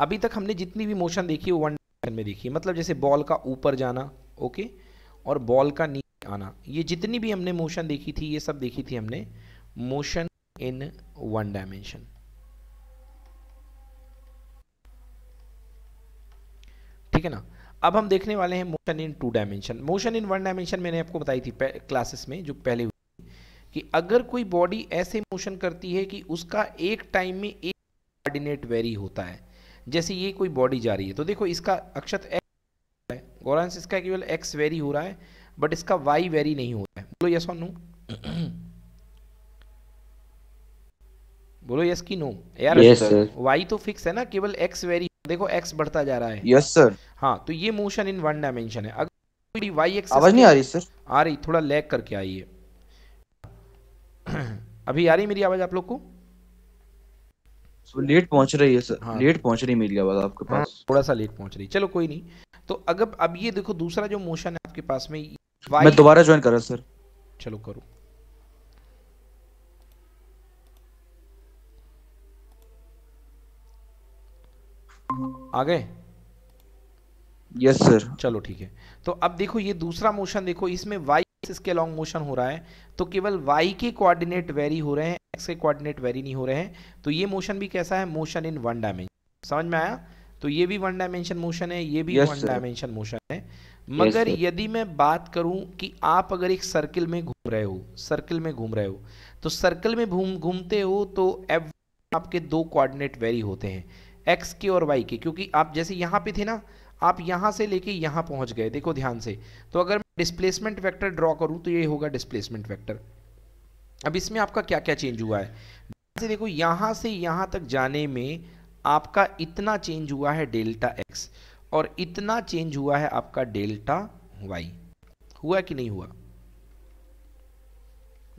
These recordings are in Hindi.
अभी तक हमने जितनी भी मोशन देखी है वन डायरेक्शन में देखी मतलब जैसे बॉल का ऊपर जाना ओके और बॉल का नीचे आना ये जितनी भी हमने मोशन देखी थी ये सब देखी थी हमने मोशन इन वन डायमेंशन ठीक है ना अब हम देखने वाले हैं motion in two dimension motion in one dimension मैंने आपको बताई थी क्लासेस में जो पहले हुई कि अगर कोई बॉडी ऐसे मोशन करती है कि उसका एक टाइम में एक कोऑर्डिनेट वेरी होता है जैसे ये कोई बॉडी जा रही है तो देखो इसका अक्षत एक्स है गौरांश इसका केवल एक्स वेरी हो रहा है बट इसका वाई वेरी नहीं हो रहा है बोलो यस और नो बोलो यस की नो यार yes, वाई तो फिक्स है ना केवल एक्स वेरी देखो एक्स बढ़ता जा रहा है यस सर हाँ तो ये मोशन इन वन डायमेंशन है अगर वाई एक्स आवाज नहीं आ रही सर आ रही थोड़ा लैग करके आई है अभी आ रही मेरी आवाज आप लोग को लेट पहुंच रही है सर हाँ। लेट पहुंच रही मेरी आवाज आपके हाँ, पास हाँ, थोड़ा सा लेट पहुंच रही चलो कोई नहीं तो अगर अब ये देखो दूसरा जो मोशन है आपके पास में मैं दोबारा ज्वाइन कर रहा सर चलो करो आ गए यस सर चलो ठीक है तो अब देखो ये दूसरा मोशन देखो इसमें वाई एक्सिस के अलॉन्ग मोशन हो रहा है तो केवल वाई के कोऑर्डिनेट वेरी हो रहे हैं एक्स के कोऑर्डिनेट वेरी नहीं हो रहे हैं तो ये मोशन भी कैसा है मोशन इन वन डायमेंशन समझ में आया तो ये भी वन डायमेंशन मोशन है ये भी वन डायमेंशन मोशन है मगर yes, यदि मैं बात करूं कि आप अगर एक सर्किल में घूम रहे हो सर्किल में घूम रहे हो तो सर्किल में घूम घूमते हो तो एव आपके दो कोऑर्डिनेट वेरी होते हैं एक्स के और वाई के क्योंकि आप जैसे यहाँ पे थे ना आप यहां से लेके यहां पहुंच गए देखो ध्यान से तो अगर मैं डिस्प्लेसमेंट वैक्टर ड्रॉ करूं तो ये होगा डिस्प्लेसमेंट वैक्टर अब इसमें आपका क्या क्या चेंज हुआ है से देखो यहां से यहां तक जाने में आपका इतना चेंज हुआ है डेल्टा एक्स और इतना चेंज हुआ है आपका डेल्टा वाई हुआ कि नहीं हुआ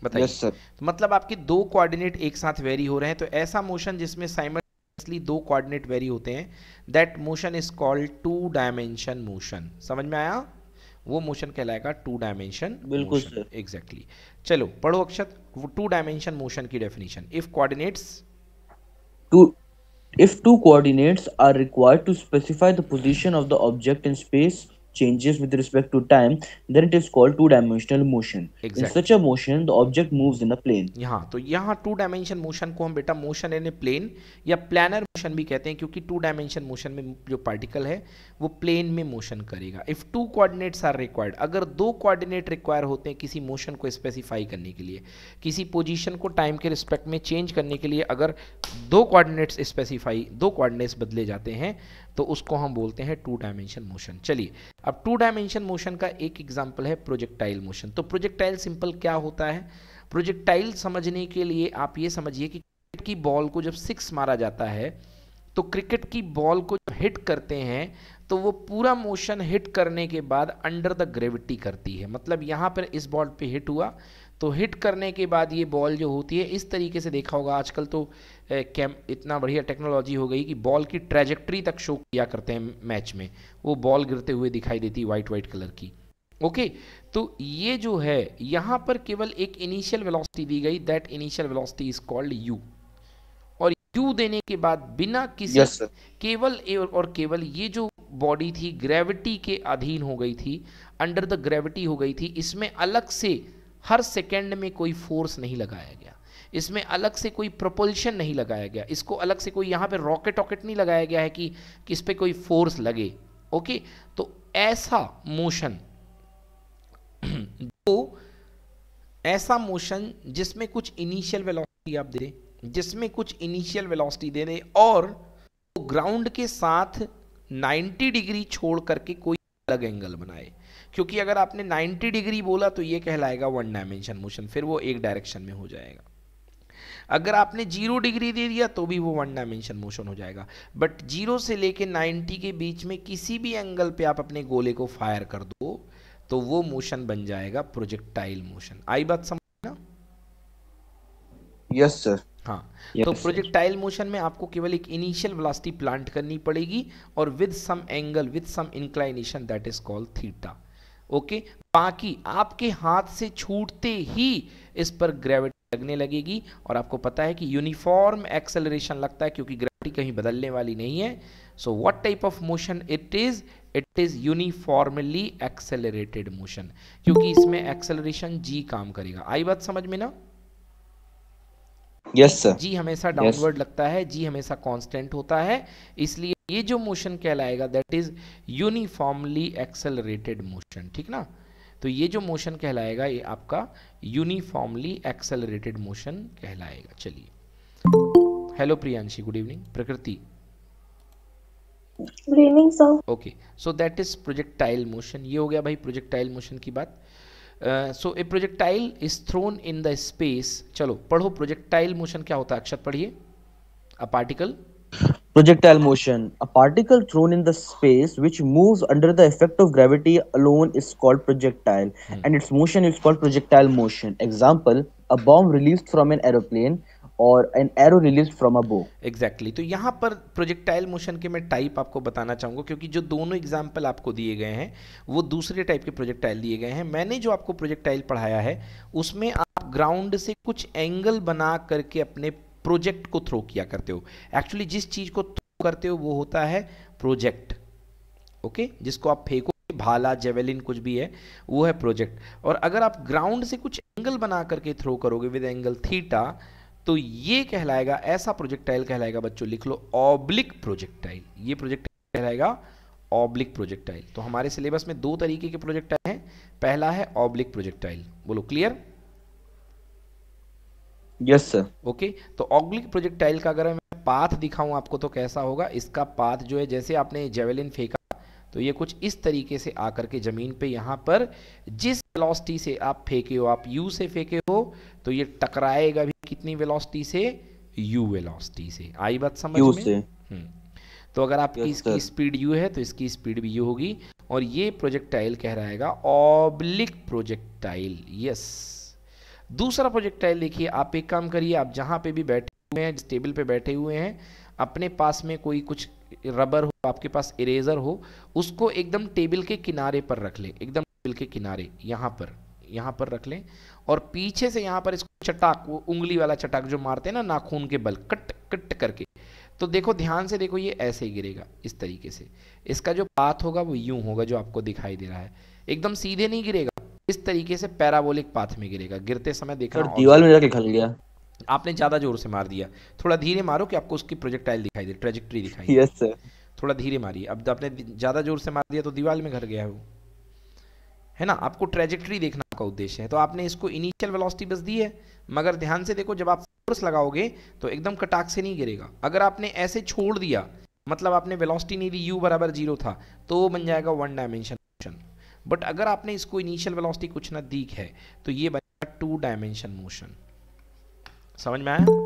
बताइए yes, तो मतलब आपके दो कोऑर्डिनेट एक साथ वेरी हो रहे हैं तो ऐसा मोशन जिसमें साइमल्टेनियसली दो कोऑर्डिनेट वेरी होते हैं that motion is called two dimension motion समझ में आया वो मोशन कहलाएगा टू डायमेंशन बिल्कुल एग्जैक्टली चलो पढ़ो अक्षत टू डायमेंशन मोशन की definition if coordinates two if two coordinates are required to specify the position of the object in space changes with respect to time then it is called two dimensional motion exactly. in such a motion the object moves in a plane यहाँ तो यहाँ two dimension motion ko hum beta motion in a plane ya planar motion bhi kehte hain kyunki two dimension motion mein jo particle hai wo plane mein motion karega if two coordinates are required agar do coordinate require hote hain kisi motion ko specify karne ke liye kisi position ko time ke respect mein change karne ke liye agar do coordinates specify do coordinates badle jate hain तो उसको हम बोलते हैं टू डायमेंशन मोशन चलिए अब टू डायमेंशन मोशन का एक एग्जाम्पल है प्रोजेक्टाइल मोशन तो प्रोजेक्टाइल सिंपल क्या होता है प्रोजेक्टाइल समझने के लिए आप ये समझिए कि क्रिकेट की बॉल को जब सिक्स मारा जाता है तो क्रिकेट की बॉल को जब हिट करते हैं तो वो पूरा मोशन हिट करने के बाद अंडर द ग्रेविटी करती है मतलब यहाँ पर इस बॉल पे हिट हुआ तो हिट करने के बाद ये बॉल जो होती है इस तरीके से देखा होगा आजकल तो कैम इतना बढ़िया टेक्नोलॉजी हो गई कि बॉल की ट्रेजेक्ट्री तक शो किया करते हैं मैच में वो बॉल गिरते हुए दिखाई देती वाइट वाइट कलर की ओके तो ये जो है यहाँ पर केवल एक इनिशियल वेलोसिटी दी गई that initial velocity is called u और यू देने के बाद बिना किसी yes, केवल और केवल ये जो बॉडी थी ग्रेविटी के अधीन हो गई थी अंडर द ग्रेविटी हो गई थी इसमें अलग से हर सेकेंड में कोई फोर्स नहीं लगाया गया इसमें अलग से कोई प्रोपल्शन नहीं लगाया गया इसको अलग से कोई यहाँ पे रॉकेट ऑकेट नहीं लगाया गया है कि किस पे कोई फोर्स लगे ओके तो ऐसा मोशन जो ऐसा मोशन जिसमें कुछ इनिशियल वेलोसिटी आप दे जिसमें कुछ इनिशियल वेलोसिटी दे दे और ग्राउंड के साथ 90 डिग्री छोड़ करके कोई अलग एंगल बनाए क्योंकि अगर आपने 90 डिग्री बोला तो ये कहलाएगा वन डायमेंशन मोशन फिर वो एक डायरेक्शन में हो जाएगा अगर आपने जीरो डिग्री दे दिया तो भी वो वन डायमेंशन मोशन हो जाएगा बट जीरो से लेके 90 के बीच में किसी भी एंगल पे आप अपने गोले को फायर कर दो तो वो मोशन बन जाएगा प्रोजेक्टाइल मोशन आई बात समझ ना यस सर हाँ yes, तो प्रोजेक्टाइल मोशन में आपको केवल एक इनिशियल वेलोसिटी प्लांट करनी पड़ेगी और with some angle with some inclination that is called theta okay बाकी आपके हाथ से छूटते ही इस पर ग्रेविटी लगने लगेगी और आपको पता है कि यूनिफॉर्म एक्सेलरेशन लगता है क्योंकि ग्रेविटी कहीं बदलने वाली नहीं है so what type of motion it is it is uniformly accelerated motion क्योंकि इसमें एक्सेलरेशन जी काम करेगा आई बात समझ में ना यस सर जी हमेशा डाउनवर्ड yes. लगता है जी हमेशा कांस्टेंट होता है इसलिए ये जो मोशन कहलाएगा that is uniformly accelerated motion ठीक ना तो ये जो मोशन कहलाएगा ये आपका यूनिफॉर्मली एक्सेलरेटेड मोशन कहलाएगा चलिए hello Priyanshi good evening Prakriti good evening sir okay so that is projectile motion ये हो गया भाई प्रोजेक्टाइल मोशन की बात so a projectile is thrown in the space चलो पढ़ो प्रोजेक्टाइल मोशन क्या होता है अक्षर पढ़िए a particle projectile motion a particle thrown in the space which move under the effect of gravity alone is called projectile and its motion is called projectile motion example a bomb release from an aeroplane और an arrow release from a bow exactly तो यहाँ पर प्रोजेक्टाइल मोशन के मैं टाइप आपको बताना चाहूँगा क्योंकि जो दोनों एग्जाम्पल आपको दिए गए हैं वो दूसरे टाइप के प्रोजेक्टाइल दिए गए हैं मैंने जो आपको प्रोजेक्टाइल पढ़ाया है उसमें आप ग्राउंड से कुछ एंगल बना करके अपने प्रोजेक्ट को थ्रो किया करते हो एक्चुअली जिस चीज़ को थ्रो करते हो वो होता है प्रोजेक्ट ओके okay? जिसको आप फेंको भाला जेवेलिन कुछ भी है वो है प्रोजेक्ट और अगर आप ग्राउंड से कुछ एंगल बना करके थ्रो करोगे विद एंगल थीटा तो ये कहलाएगा ऐसा प्रोजेक्टाइल कहलाएगा बच्चों लिख लो ऑब्लिक प्रोजेक्टाइल ये प्रोजेक्टाइल कहलाएगा ऑब्लिक प्रोजेक्टाइल तो हमारे सिलेबस में दो तरीके के प्रोजेक्टाइल हैं पहला है ऑब्लिक प्रोजेक्टाइल बोलो क्लियर यस सर ओके तो ऑब्लिक प्रोजेक्टाइल का अगर मैं पाथ दिखाऊं आपको तो कैसा होगा इसका पाथ जो है जैसे आपने जेवेलिन फेंका तो ये कुछ इस तरीके से आकर के जमीन पे यहां पर जिस वेलोसिटी से आप फेंके हो आप यू से फेंके हो तो ये टकराएगा भी कितनी वेलोसिटी से यू वेलोसिटी से आई बात समझ में से। हम्म। तो अगर आपकी इसकी स्पीड यू है तो इसकी स्पीड भी यू होगी और ये प्रोजेक्टाइल कह ऑब्लिक प्रोजेक्टाइल यस दूसरा प्रोजेक्टाइल देखिए आप एक काम करिए आप जहां पे भी बैठे हुए हैं जिस टेबल पे बैठे हुए हैं अपने पास में कोई कुछ रबर हो आपके पास इरेजर हो उसको एकदम टेबल के किनारे पर रख लें एकदम टेबल के किनारे यहाँ पर यहाँ पर रख लें और पीछे से यहाँ पर इसको चटाक वो उंगली वाला चटाक जो मारते हैं ना नाखून के बल कट कट करके तो देखो ध्यान से देखो ये ऐसे ही गिरेगा इस तरीके से इसका जो पाथ होगा वो यूं होगा जो आपको दिखाई दे रहा है एकदम सीधे नहीं गिरेगा इस तरीके से पैराबोलिक पाथ में गिरेगा गिरते समय देखा दीवार में जाके खल गया आपने ज्यादा जोर से मार दिया थोड़ा धीरे मारो कि आपको उसकी प्रोजेक्टाइल दिखाई दे ट्रेजेक्ट्री दिखाई दे थोड़ा धीरे मारिए अब तो आपने ज्यादा जोर से मार दिया तो दीवार में घर गया है वो है ना आपको ट्रेजेक्ट्री देखना का उद्देश्य है तो आपने इसको इनिशियल वेलोसिटी बस दी है मगर ध्यान से देखो जब आप फोर्स लगाओगे तो एकदम कटाक से नहीं गिरेगा अगर आपने ऐसे छोड़ दिया मतलब आपने वेलोसिटी नहीं दी यू बराबर जीरो था तो वो बन जाएगा वन डायमेंशन मोशन बट अगर आपने इसको इनिशियल वेलोसिटी कुछ ना दी है तो ये बनेगा टू डायमेंशन मोशन समझ में आया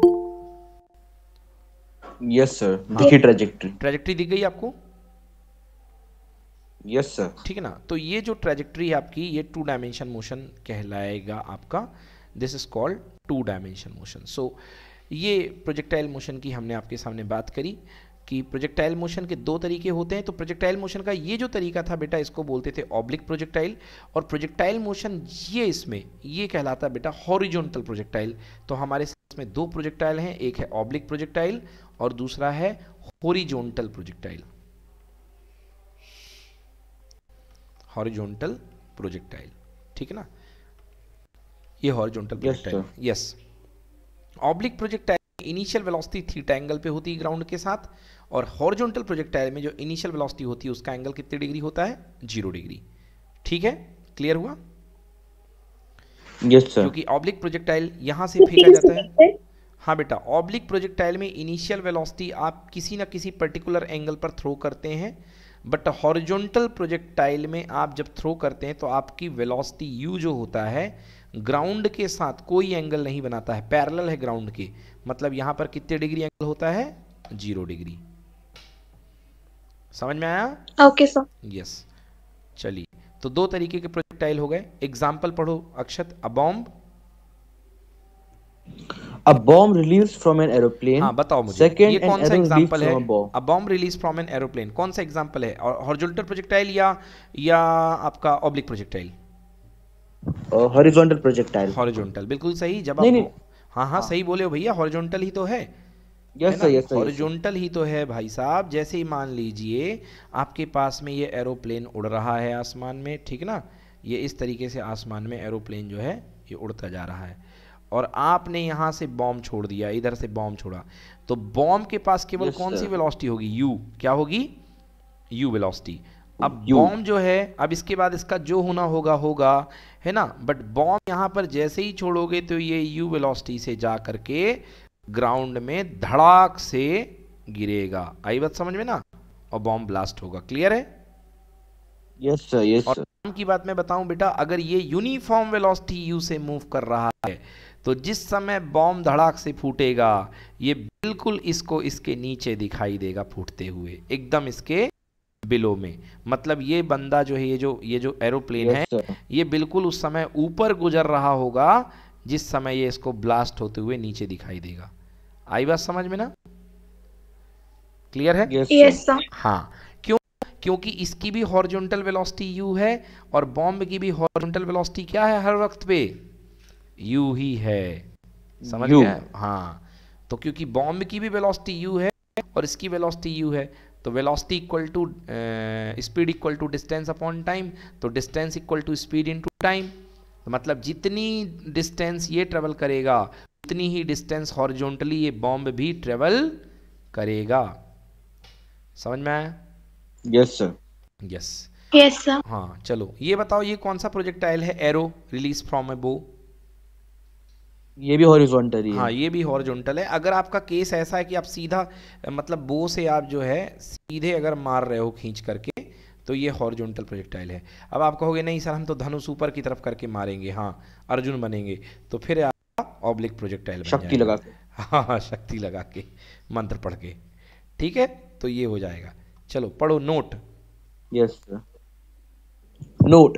यस सर दिखी ट्रेजेक्ट्री ट्रेजेक्ट्री दिख गई आपको यस सर ठीक है ना तो ये जो ट्रेजेक्ट्री है आपकी ये टू डायमेंशन मोशन कहलाएगा आपका this is called two dimension motion so ये प्रोजेक्टाइल मोशन की हमने आपके सामने बात करी कि प्रोजेक्टाइल मोशन के दो तरीके होते हैं तो प्रोजेक्टाइल मोशन का ये जो तरीका था बेटा इसको बोलते थे ऑब्लिक प्रोजेक्टाइल और प्रोजेक्टाइल मोशन ये इसमें ये कहलाता बेटा हॉरिजॉन्टल प्रोजेक्टाइल तो हमारे इसमें दो प्रोजेक्टाइल हैं एक है ऑब्लिक प्रोजेक्टाइल और दूसरा है हॉरिजॉन्टल प्रोजेक्टाइल हॉरिजॉन्टल प्रोजेक्टाइल ठीक है ना ये horizontal projectile yes oblique projectile initial velocity theta angle पे होती है ग्राउंड के साथ और हॉरिजॉन्टल प्रोजेक्टाइल में जो इनिशियल वेलोसिटी होती है उसका एंगल कितनी डिग्री होता है जीरो डिग्री ठीक है क्लियर हुआ यस सर क्योंकि ऑब्लिक प्रोजेक्टाइल यहां से फेंका जाता है हाँ बेटा ऑब्लिक प्रोजेक्टाइल में इनिशियल वेलोसिटी आप किसी ना किसी पर्टिकुलर एंगल पर थ्रो करते हैं बट हॉरिजॉन्टल प्रोजेक्टाइल में आप जब थ्रो करते हैं तो आपकी वेलोसिटी यू जो होता है ग्राउंड के साथ कोई एंगल नहीं बनाता है पैरेलल है ग्राउंड के मतलब यहां पर कितने डिग्री एंगल होता है जीरो डिग्री समझ में आया ओके सर यस चलिए तो दो तरीके के प्रोजेक्टाइल हो गए एग्जाम्पल पढ़ो अक्षत अबॉम्ब A bomb released from an aeroplane. हाँ बताओ मुझे Second, ये कौन सा एग्जांपल है A bomb released from an aeroplane. कौन सा है या या आपका बिल्कुल सही जब नहीं, हाँ, हाँ हाँ सही बोले हो भैया ही तो है ही तो है भाई साहब जैसे ही मान लीजिए आपके पास में ये एरोप्लेन उड़ रहा है आसमान में ठीक ना ये इस तरीके से आसमान में एरोप्लेन जो है ये उड़ता जा रहा है और आपने यहां से बॉम्ब छोड़ दिया इधर से बॉम्ब छोड़ा तो बॉम्ब के पास केवल yes, कौन सी वेलोसिटी होगी यू क्या होगी यू वेलोसिटी अब बॉम्ब जो है अब इसके बाद इसका जो होना होगा होगा है ना बट बॉम्ब यहां पर जैसे ही छोड़ोगे तो ये यू वेलोसिटी से जा करके ग्राउंड में धड़ाक से गिरेगा आई बात समझ में ना और बॉम्ब ब्लास्ट होगा क्लियर है यस सर यस सर की बात मैं बताऊं बेटा अगर ये यूनिफॉर्म वेलोसिटी यू से मूव कर रहा है तो जिस समय बॉम्ब धड़ाक से फूटेगा ये बिल्कुल इसको इसके नीचे दिखाई देगा फूटते हुए एकदम इसके बिलो में मतलब ये बंदा जो है ये जो ये जो एरोप्लेन है ये बिल्कुल उस समय ऊपर गुजर रहा होगा जिस समय ये इसको ब्लास्ट होते हुए नीचे दिखाई देगा आई बात समझ में ना क्लियर है yes, sir. हाँ क्यों क्योंकि इसकी भी हॉर्जोंटल वेलोसिटी यू है और बॉम्ब की भी हॉर्जोंटल वेलोसिटी क्या है हर वक्त पे यू ही है समझ गए हाँ तो क्योंकि बॉम्ब की भी वेलोसिटी यू है और इसकी वेलोसिटी यू है तो velocity equal to speed equal to distance upon time तो distance equal to speed to time तो मतलब जितनी डिस्टेंस ये ट्रेवल करेगा उतनी ही डिस्टेंस हॉरिजॉन्टली ये बॉम्ब भी ट्रेवल करेगा समझ में आया yes sir yes yes sir हाँ चलो ये बताओ ये कौन सा प्रोजेक्टाइल है एरो रिलीज फ्रॉम ए बो ये भी हॉरिजॉन्टल है हाँ ये भी हॉरिजॉन्टल है अगर आपका केस ऐसा है कि आप सीधा मतलब बो से आप जो है सीधे अगर मार रहे हो खींच करके तो ये हॉरिजॉन्टल प्रोजेक्टाइल है अब आप कहोगे नहीं सर हम तो धनुष ऊपर की तरफ करके मारेंगे हाँ अर्जुन बनेंगे तो फिर आपका ऑब्लिक प्रोजेक्टाइल शक्ति लगा के हाँ हाँ शक्ति लगा के मंत्र पढ़ के ठीक है तो ये हो जाएगा चलो पढ़ो note yes sir note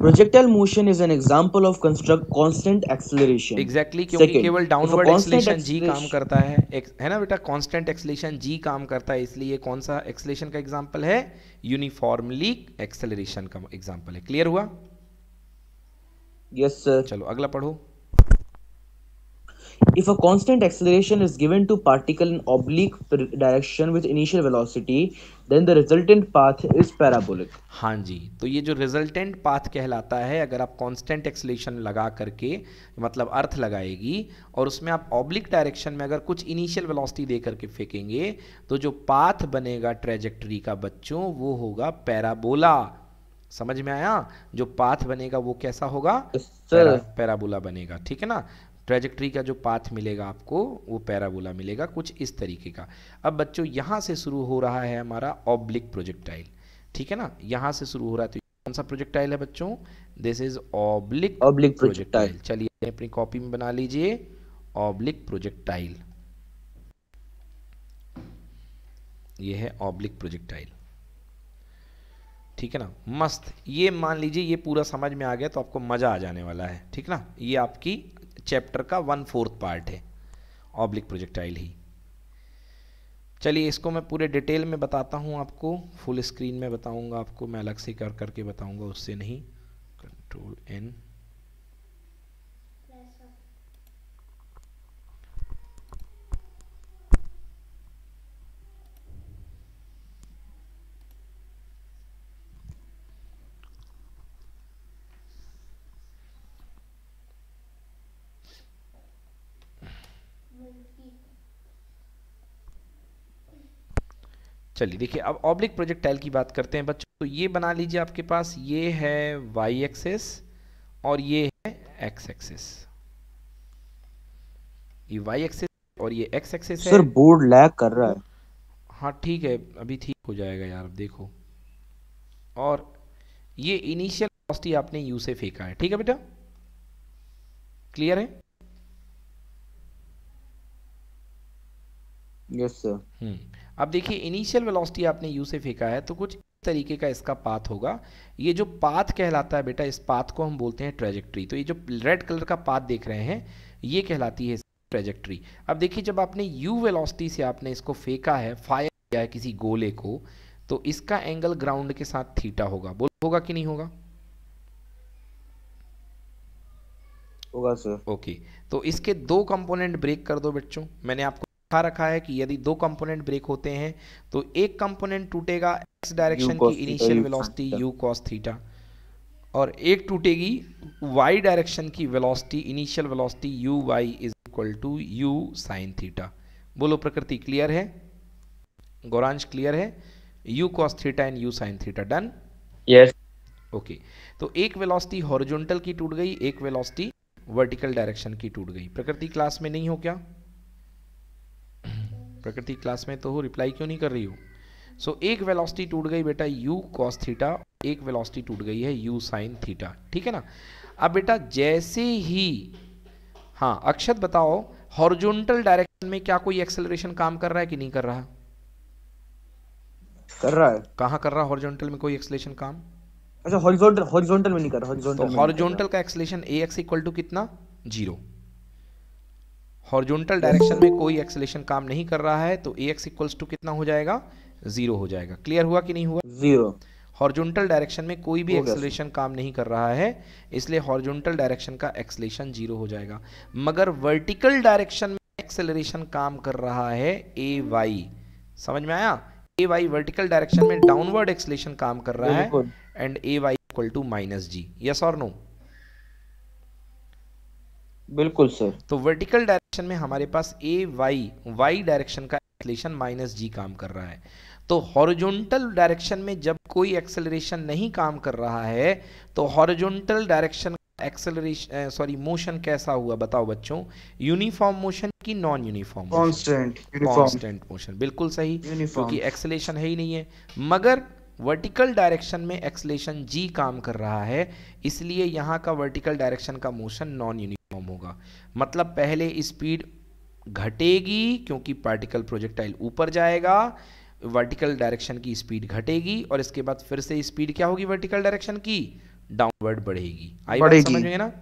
projectile motion is an example of construct constant acceleration exactly क्योंकि Second, केवल downward acceleration g काम करता है है ना बेटा constant acceleration g काम करता है इसलिए कौन सा acceleration का example है uniformly acceleration का example है clear हुआ yes sir चलो अगला पढ़ो If a constant acceleration is given to particle in oblique direction with initial velocity, then the resultant path is parabolic. हाँ जी तो ये जो resultant path कहलाता है अगर आप constant acceleration लगा करके मतलब अर्थ लगाएगी और उसमें आप oblique direction में अगर कुछ initial velocity दे करके फेंकेंगे तो जो path बनेगा trajectory का बच्चों वो होगा parabola समझ में आया जो पाथ बनेगा वो कैसा होगा पैरा, पैराबोला बनेगा ठीक है ना ट्रेजेक्ट्री का जो पाथ मिलेगा आपको वो पैराबोला मिलेगा कुछ इस तरीके का अब बच्चों यहाँ से शुरू हो रहा है हमारा ऑब्लिक प्रोजेक्टाइल ठीक है ना यहाँ से शुरू हो रहा है तो कौन सा प्रोजेक्टाइल है बच्चों this is oblique oblique projectile चलिए अपनी कॉपी में बना लीजिए ऑब्लिक प्रोजेक्टाइल ये है ऑब्लिक प्रोजेक्टाइल ठीक है ना मस्त ये मान लीजिए ये पूरा समझ में आ गया तो आपको मज़ा आ जाने वाला है ठीक ना ये आपकी चैप्टर का वन फोर्थ पार्ट है ऑब्लिक प्रोजेक्टाइल ही चलिए इसको मैं पूरे डिटेल में बताता हूँ आपको फुल स्क्रीन में बताऊँगा आपको मैं अलग से कर करके बताऊँगा उससे नहीं कंट्रोल एन चलिए देखिए अब ऑब्लिक प्रोजेक्टाइल की बात करते हैं बच्चों तो ये बना लीजिए आपके पास ये है वाई एक्सेस और ये है एक्स एक्सेस ये वाई एक्सेस और ये x axis sir board lag कर रहा है हाँ ठीक है अभी ठीक हो जाएगा यार देखो और ये इनिशियल वेलोसिटी आपने यू से फेंका है ठीक है बेटा क्लियर है यस सर हम्म अब देखिए इनिशियल वेलोसिटी आपने यू से फेंका है तो कुछ तरीके का इसका पाथ होगा ये जो पाथ कहलाता है बेटा इस पाथ को हम बोलते हैं ट्रेजेक्ट्री तो ये जो रेड कलर का पाथ देख रहे हैं ये कहलाती है ट्रेजेक्ट्री अब देखिए जब आपने यू वेलोसिटी से आपने इसको फेंका है फायर किया है किसी गोले को तो इसका एंगल ग्राउंड के साथ थीटा होगा बोल होगा कि नहीं होगा होगा सर ओके तो इसके दो कंपोनेंट ब्रेक कर दो बच्चों मैंने आपको दिखा रखा है कि यदि दो कंपोनेंट ब्रेक होते हैं तो एक कंपोनेंट टूटेगा एक्स डायरेक्शन की initial velocity u cos theta और एक टूटेगी वाई डायरेक्शन की velocity initial velocity u y is equal to u sine theta बोलो प्रकृति क्लियर है गौरांश क्लियर है u cos theta and u sine theta done yes okay तो एक वेलोसिटी हॉरिजॉन्टल की टूट गई एक वेलोसिटी वर्टिकल डायरेक्शन की टूट गई प्रकृति क्लास में नहीं हो क्या प्रकृति क्लास में तो हो रिप्लाई क्यों नहीं कर रही हो सो so, एक वेलोसिटी टूट गई बेटा u cos थीटा एक वेलोसिटी टूट गई है u sin थीटा ठीक है ना अब बेटा जैसे ही हाँ अक्षत बताओ हॉर्जोनटल डायरेक्शन में क्या कोई एक्सेलरेशन काम कर रहा है कि नहीं कर रहा कर रहा है कहाँ कर रहा है हॉर्जोंटल में कोई एक्सेलरेशन काम अच्छा हॉरिजॉन्टल हॉरिजॉन्टल में नहीं कर रहा हॉरिजॉन्टल तो हॉरिजॉन्टल का एक्सेलरेशन ax इक्वल टू कितना जीरो हॉर्जोंटल डायरेक्शन में कोई एक्सलेशन काम नहीं कर रहा है तो ए एक्स इक्वल्स टू कितना हो जाएगा जीरो हो जाएगा क्लियर हुआ कि नहीं हुआ जीरो हॉर्जोंटल डायरेक्शन में कोई भी एक्सलेशन काम नहीं कर रहा है इसलिए हॉर्जोंटल डायरेक्शन का एक्सलेशन जीरो हो जाएगा मगर वर्टिकल डायरेक्शन में एक्सेलरेशन काम कर रहा है ए वाई समझ में आया ए वाई वर्टिकल डायरेक्शन में डाउनवर्ड एक्सलेशन काम कर रहा है and a y equal to minus g yes और नो बिल्कुल सर तो वर्टिकल डायरेक्शन डायरेक्शन में हमारे पास ए वाई वाई डायरेक्शन का एक्सलेशन माइनस जी काम कर रहा है तो हॉरिजॉन्टल डायरेक्शन में जब कोई एक्सेलरेशन नहीं काम कर रहा है तो horizontal direction acceleration sorry motion कैसा हुआ बताओ बच्चों यूनिफॉर्म मोशन की non uniform constant constant motion बिल्कुल सही क्योंकि एक्सेलेशन है ही नहीं है मगर वर्टिकल डायरेक्शन में एक्सलेशन जी काम कर रहा है इसलिए यहाँ का वर्टिकल डायरेक्शन का मोशन नॉन यूनिफॉर्म होगा मतलब पहले स्पीड घटेगी क्योंकि पार्टिकल प्रोजेक्टाइल ऊपर जाएगा वर्टिकल डायरेक्शन की स्पीड घटेगी और इसके बाद फिर से स्पीड क्या होगी वर्टिकल डायरेक्शन की डाउनवर्ड बढ़ेगी आई बात समझ में ना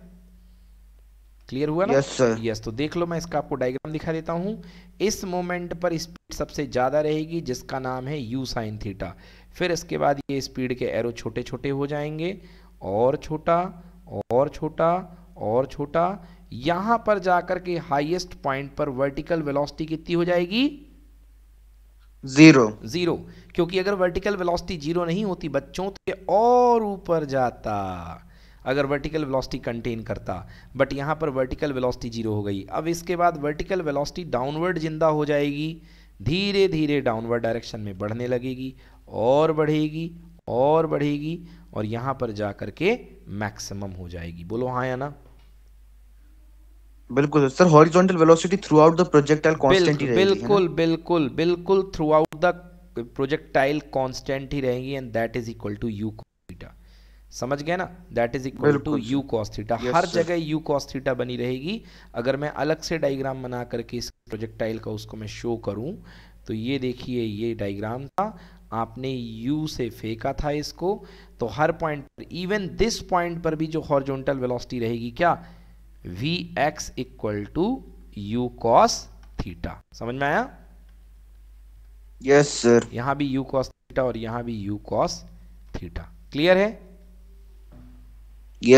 क्लियर हुआ ना यस yes, yes, तो देख लो मैं इसका आपको डायग्राम दिखा देता हूं इस मोमेंट पर स्पीड सबसे ज़्यादा रहेगी जिसका नाम है यू साइन थीटा फिर इसके बाद ये स्पीड के एरो छोटे छोटे हो जाएंगे और छोटा और छोटा और छोटा यहां पर जाकर के हाईएस्ट पॉइंट पर वर्टिकल वेलोसिटी कितनी हो जाएगी जीरो जीरो क्योंकि अगर वर्टिकल वेलोसिटी जीरो नहीं होती बच्चों तो और ऊपर जाता अगर वर्टिकल वेलोसिटी कंटेन करता बट यहां पर वर्टिकल वेलोसिटी जीरो हो गई अब इसके बाद वर्टिकल वेलोसिटी डाउनवर्ड जिंदा हो जाएगी धीरे धीरे डाउनवर्ड डायरेक्शन में बढ़ने लगेगी और बढ़ेगी और बढ़ेगी और यहां पर जाकर के मैक्सिमम हो जाएगी बोलो हाँ या ना बिल्कुल sir horizontal velocity throughout the projectile constant ही बिल्कुल बिल्कुल बिल्कुल throughout the projectile constant ही रहेगी and that is equal to u theta समझ गया ना that is equal to u cos theta हर जगह यू कॉस थीटा बनी रहेगी अगर मैं अलग से डायग्राम बना करके इस प्रोजेक्टाइल का उसको मैं शो करूं तो ये देखिए ये डायग्राम था आपने u से फेंका था इसको तो हर पॉइंट पर इवन दिस पॉइंट पर भी जो हॉर्जोनटल वेलोसिटी रहेगी क्या v x equal to u cos theta समझ में आया यस सर यहां भी यू कॉस थीटा और यहां भी यू कॉस थीटा क्लियर है यस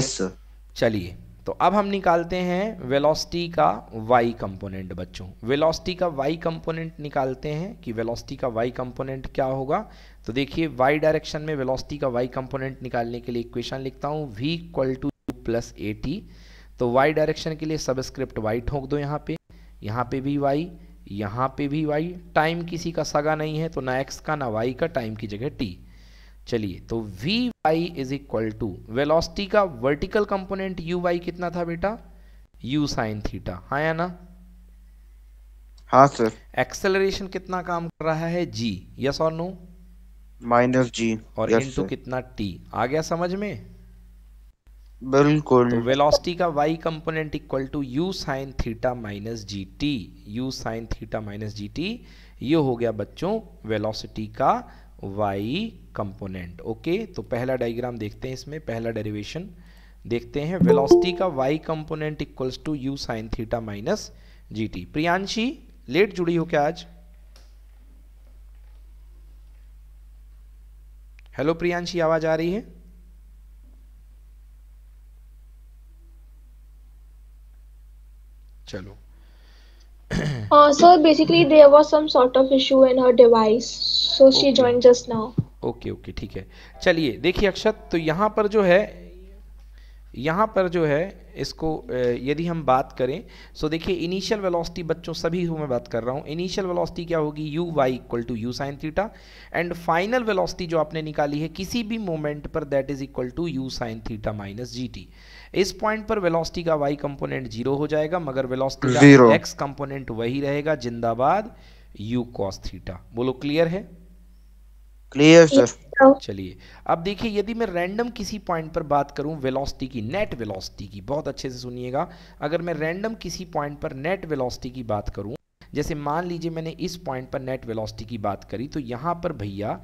yes, सर चलिए तो अब हम निकालते हैं वेलोसिटी का वाई कंपोनेंट बच्चों वेलोसिटी का वाई कंपोनेंट निकालते हैं कि वेलोसिटी का वाई कंपोनेंट क्या होगा तो देखिए वाई डायरेक्शन में वेलोसिटी का वाई कंपोनेंट निकालने के लिए इक्वेशन लिखता हूँ v equal to plus a तो वाई डायरेक्शन के लिए सबस्क्रिप्ट वाई ठोंक दो यहाँ पे यहाँ पे भी वाई यहाँ पे भी वाई टाइम किसी का सगा नहीं है तो ना एक्स का ना वाई का टाइम की जगह टी चलिए तो v y is equal to velocity का वर्टिकल कंपोनेंट यू वाई कितना था बेटा यू साइन थीटा हाँ या ना हाँ सर एक्सेलरेशन कितना काम कर रहा है जी यस और नो माइनस जी और yes, इनटू कितना टी आ गया समझ में बिल्कुल तो वेलोसिटी का y component equal to u sine theta minus g t u sine theta minus g t ये हो गया बच्चों वेलोसिटी का वाई कंपोनेंट ओके तो पहला डायग्राम देखते हैं इसमें पहला डेरिवेशन देखते हैं वेलोसिटी का y component equals to u sine theta minus g t Priyanshi late जुड़ी हो क्या आज हेलो प्रियांशी आवाज आ रही है चलो uh, so basically there was some sort of issue in her device so okay. she joined just now okay okay ठीक है चलिए देखिए अक्षत तो यहाँ पर जो है यहाँ पर जो है इसको यदि हम बात करें सो देखिए इनिशियल वेलोसिटी बच्चों सभी हूँ मैं बात कर रहा हूँ इनिशियल वेलोसिटी क्या होगी u y equal to u sine theta and final velocity जो आपने निकाली है किसी भी मोमेंट पर that is equal to u sine theta minus g t इस पॉइंट पर वेलोसिटी का वाई कंपोनेंट जीरो हो जाएगा मगर वेलोसिटी का एक्स कंपोनेंट वही रहेगा जिंदाबाद यू कॉस थीटा बोलो क्लियर है क्लियर सर चलिए अब देखिए यदि मैं रैंडम किसी पॉइंट पर बात करूं वेलोसिटी की नेट वेलोसिटी की बहुत अच्छे से सुनिएगा अगर मैं रैंडम किसी पॉइंट पर नेट वेलोसिटी की बात करूं जैसे मान लीजिए मैंने इस पॉइंट पर नेट वेलोसिटी की बात करी तो यहां पर भैया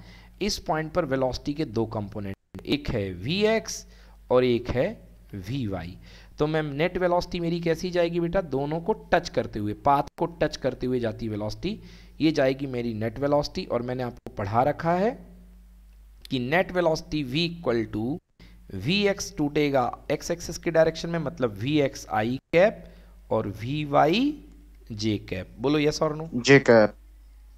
इस पॉइंट पर वेलोसिटी के दो कंपोनेंट एक है वी एक्स और एक है वी वाई तो मैम नेट वेलोसिटी मेरी कैसी जाएगी बेटा दोनों को टच करते हुए पाथ को टच करते हुए जाती वेलोसिटी ये जाएगी मेरी नेट वेलोसिटी और मैंने आपको पढ़ा रखा है कि net velocity v equal to v x टूटेगा एक्स एक्सेस के डायरेक्शन में मतलब वी एक्स आई कैप और वी वाई जे कैप बोलो यस और नो जे कैप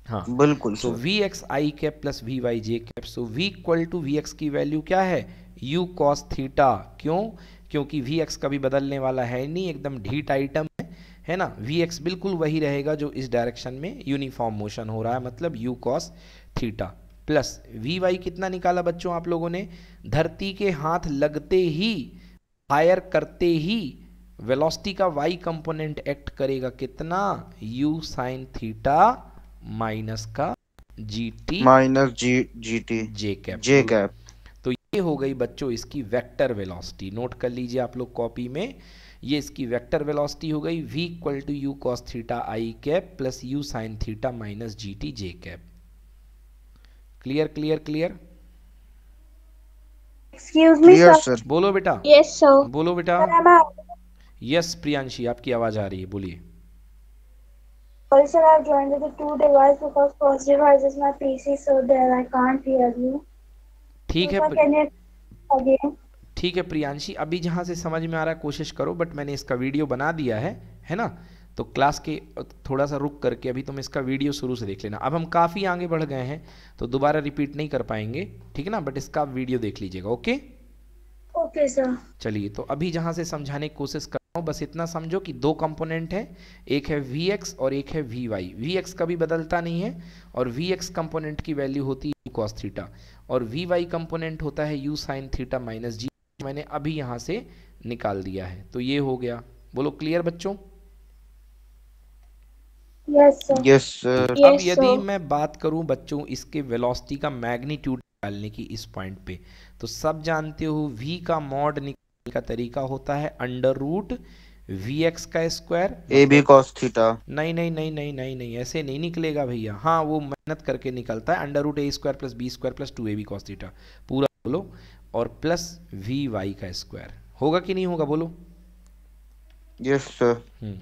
हाँ बिल्कुल so v x i cap plus v y j cap so v equal to v x की वैल्यू क्या है यू कॉस थीटा क्यों क्योंकि वी एक्स कभी बदलने वाला है नहीं एकदम ढीट आइटम है है ना वी एक्स बिल्कुल वही रहेगा जो इस डायरेक्शन में यूनिफॉर्म मोशन हो रहा है मतलब u cos theta plus v y कितना निकाला बच्चों आप लोगों ने धरती के हाथ लगते ही हायर करते ही वेलोसिटी का वाई कंपोनेंट एक्ट करेगा कितना यू साइन थीटा माइनस का g t minus g g t j cap j cap ये हो गई बच्चों इसकी वेक्टर वेलोसिटी नोट कर लीजिए आप लोग कॉपी में ये इसकी वेक्टर वेलोसिटी हो गई v equal to u cos theta i cap plus u sine theta minus g t j cap clear clear clear excuse me sir बोलो बेटा यस सर बोलो बेटा यस प्रियांशी आपकी आवाज आ रही है बोलिए Also, have joined the two devices because first device is my PC, so there I can't hear you. ठीक है ठीक है प्रियांशी अभी जहाँ से समझ में आ रहा है कोशिश करो बट मैंने इसका वीडियो बना दिया है है ना तो क्लास के थोड़ा सा रुक करके अभी तुम इसका वीडियो शुरू से देख लेना अब हम काफ़ी आगे बढ़ गए हैं तो दोबारा रिपीट नहीं कर पाएंगे ठीक है ना बट इसका वीडियो देख लीजिएगा ओके ओके सर चलिए तो अभी जहाँ से समझाने की कोशिश कर रहा हूँ बस इतना समझो कि दो कंपोनेंट हैं एक है वी और एक है वी वाई कभी बदलता नहीं है और वी एक्स की वैल्यू होती है कॉस थीटा और वी वाई कंपोनेंट होता है u sine theta minus g मैंने अभी यहां से निकाल दिया है तो ये हो गया बोलो क्लियर बच्चों यस yes, अब यदि मैं बात करूं बच्चों इसके वेलोसिटी का मैग्नीट्यूड निकालने की इस पॉइंट पे तो सब जानते हो v का मॉड निकालने का तरीका होता है अंडर रूट वी एक्स का square a b cos theta नहीं नहीं नहीं नहीं नहीं नहीं ऐसे नहीं निकलेगा भैया हाँ वो मेहनत करके निकलता है under root a square plus b square plus two a b cos theta पूरा बोलो और प्लस वी वाई का स्क्वायर होगा कि नहीं होगा बोलो यस yes, सर हम्म।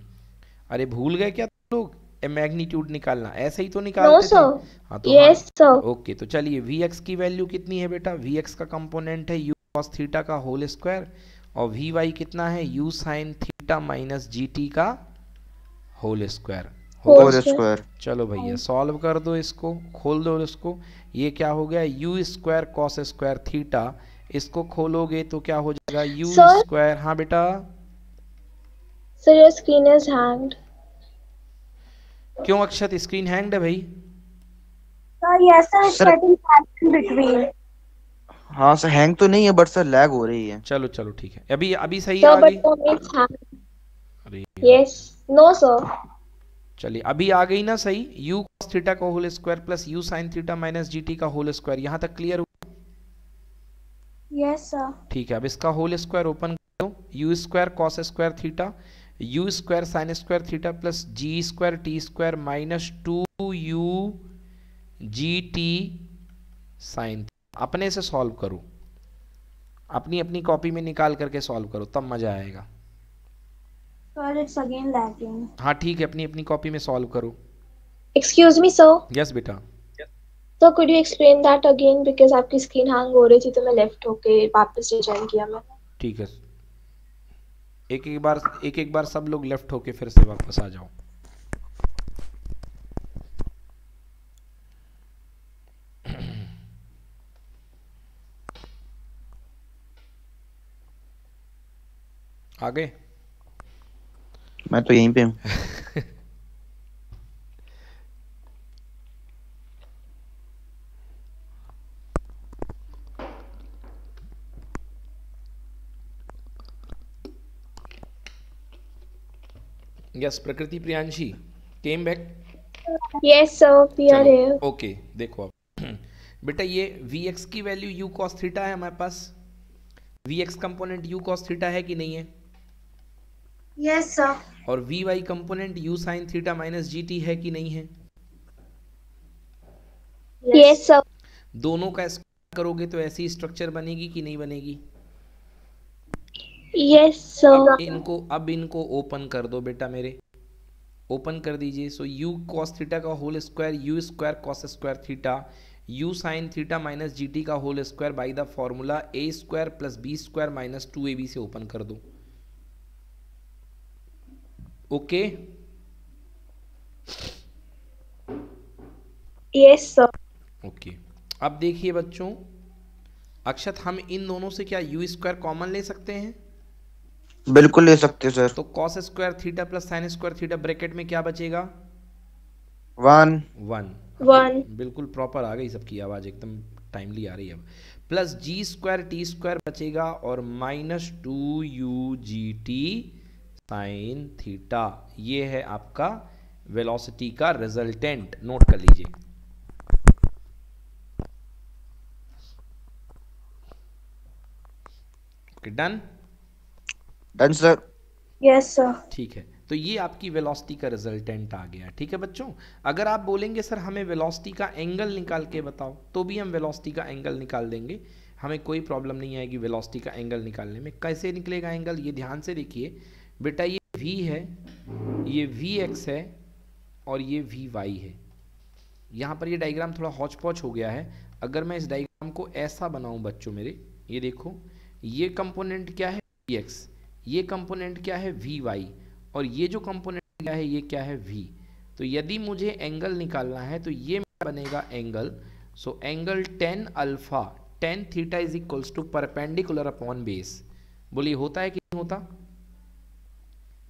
अरे भूल गए क्या लोग मैग्नीट्यूड निकालना ऐसे ही तो निकालते no, थे हाँ तो yes, हाँ। ओके तो चलिए वी एक्स की वैल्यू कितनी है बेटा वी एक्स का कंपोनेंट है यू कॉस थीटा का होल स्क्वायर और वी वाई कितना है u sine beta minus g t का होल स्क्वायर होल स्क्वायर चलो भैया सॉल्व कर दो इसको खोल दो इसको ये क्या हो गया u square cos square theta इसको खोलोगे तो क्या हो जाएगा यू स्क्वायर हाँ बेटा sir your screen is hanged क्यों अक्षत स्क्रीन हैंग्ड है भाई हाँ सर हैंग तो नहीं है बट सर लैग हो रही है चलो चलो ठीक है अभी अभी सही है रही है यस नो सर चलिए अभी आ गई ना सही u cos थीटा का whole square plus u sin theta minus gt का होल स्क्वायर यहां तक क्लियर हुआ यस सर ठीक है अब इसका होल स्क्वायर ओपन कर दो u square cos square theta u square sin square theta plus g square t square minus 2u gt sin अपने से सॉल्व करो अपनी अपनी कॉपी में निकाल करके सॉल्व करो तब मज़ा आएगा हाँ ठीक है अपनी अपनी कॉपी में सॉल्व करो एक्सक्यूज मी sir. यस बेटा तो could you explain that again because आपकी स्क्रीन हैंग हो रही थी तो मैं लेफ्ट होके वापस रिजॉइन किया मैंने ठीक है एक एक बार एक एक बार सब लोग लेफ्ट होके फिर से वापस आ जाओ आगे मैं तो यहीं पे हूँ yes Prakriti Priyanshi came back yes sir we are here okay देखो आप बेटा ये vx की वैल्यू u cos थीटा है हमारे पास vx component u cos theta है कि नहीं है यस सर और v y component u sine theta minus g t है कि नहीं है यस yes, सर दोनों का स्क्वायर करोगे तो ऐसी स्ट्रक्चर बनेगी कि नहीं बनेगी यस yes, सर इनको अब इनको ओपन कर दो बेटा मेरे ओपन कर दीजिए सो यू कॉस थीटा का whole square u square cos square theta u sine theta minus g t का whole square by the formula a square plus b square minus two a b से ओपन कर दो ओके यस सर ओके अब देखिए बच्चों अक्षत हम इन दोनों से क्या यू स्क्वायर कॉमन ले सकते हैं बिल्कुल ले सकते हैं सर तो cos square theta plus sine square theta bracket में क्या बचेगा वन वन वन बिल्कुल प्रॉपर आ गई सबकी आवाज एकदम टाइमली आ रही है plus g square t square बचेगा और minus two u g t sine theta ये है आपका वेलोसिटी का रिजल्टेंट नोट कर लीजिए done done sir yes sir ठीक है तो ये आपकी वेलोसिटी का रिजल्टेंट आ गया ठीक है बच्चों अगर आप बोलेंगे सर हमें वेलोसिटी का एंगल निकाल के बताओ तो भी हम वेलोसिटी का एंगल निकाल देंगे हमें कोई प्रॉब्लम नहीं आएगी वेलोसिटी का एंगल निकालने में कैसे निकलेगा एंगल ये ध्यान से देखिए बेटा ये वी है ये वी एक्स है और ये वी वाई है यहाँ पर ये डायग्राम थोड़ा हौच पौच हो गया है अगर मैं इस डायग्राम को ऐसा बनाऊँ बच्चों मेरे ये देखो ये कंपोनेंट क्या है वी एक्स ये कंपोनेंट क्या है वी वाई और ये जो कंपोनेंट क्या है ये क्या है वी तो यदि मुझे एंगल निकालना है तो ये बनेगा angle so angle tan alpha tan theta is equals to perpendicular upon base बोलिए होता है कि नहीं होता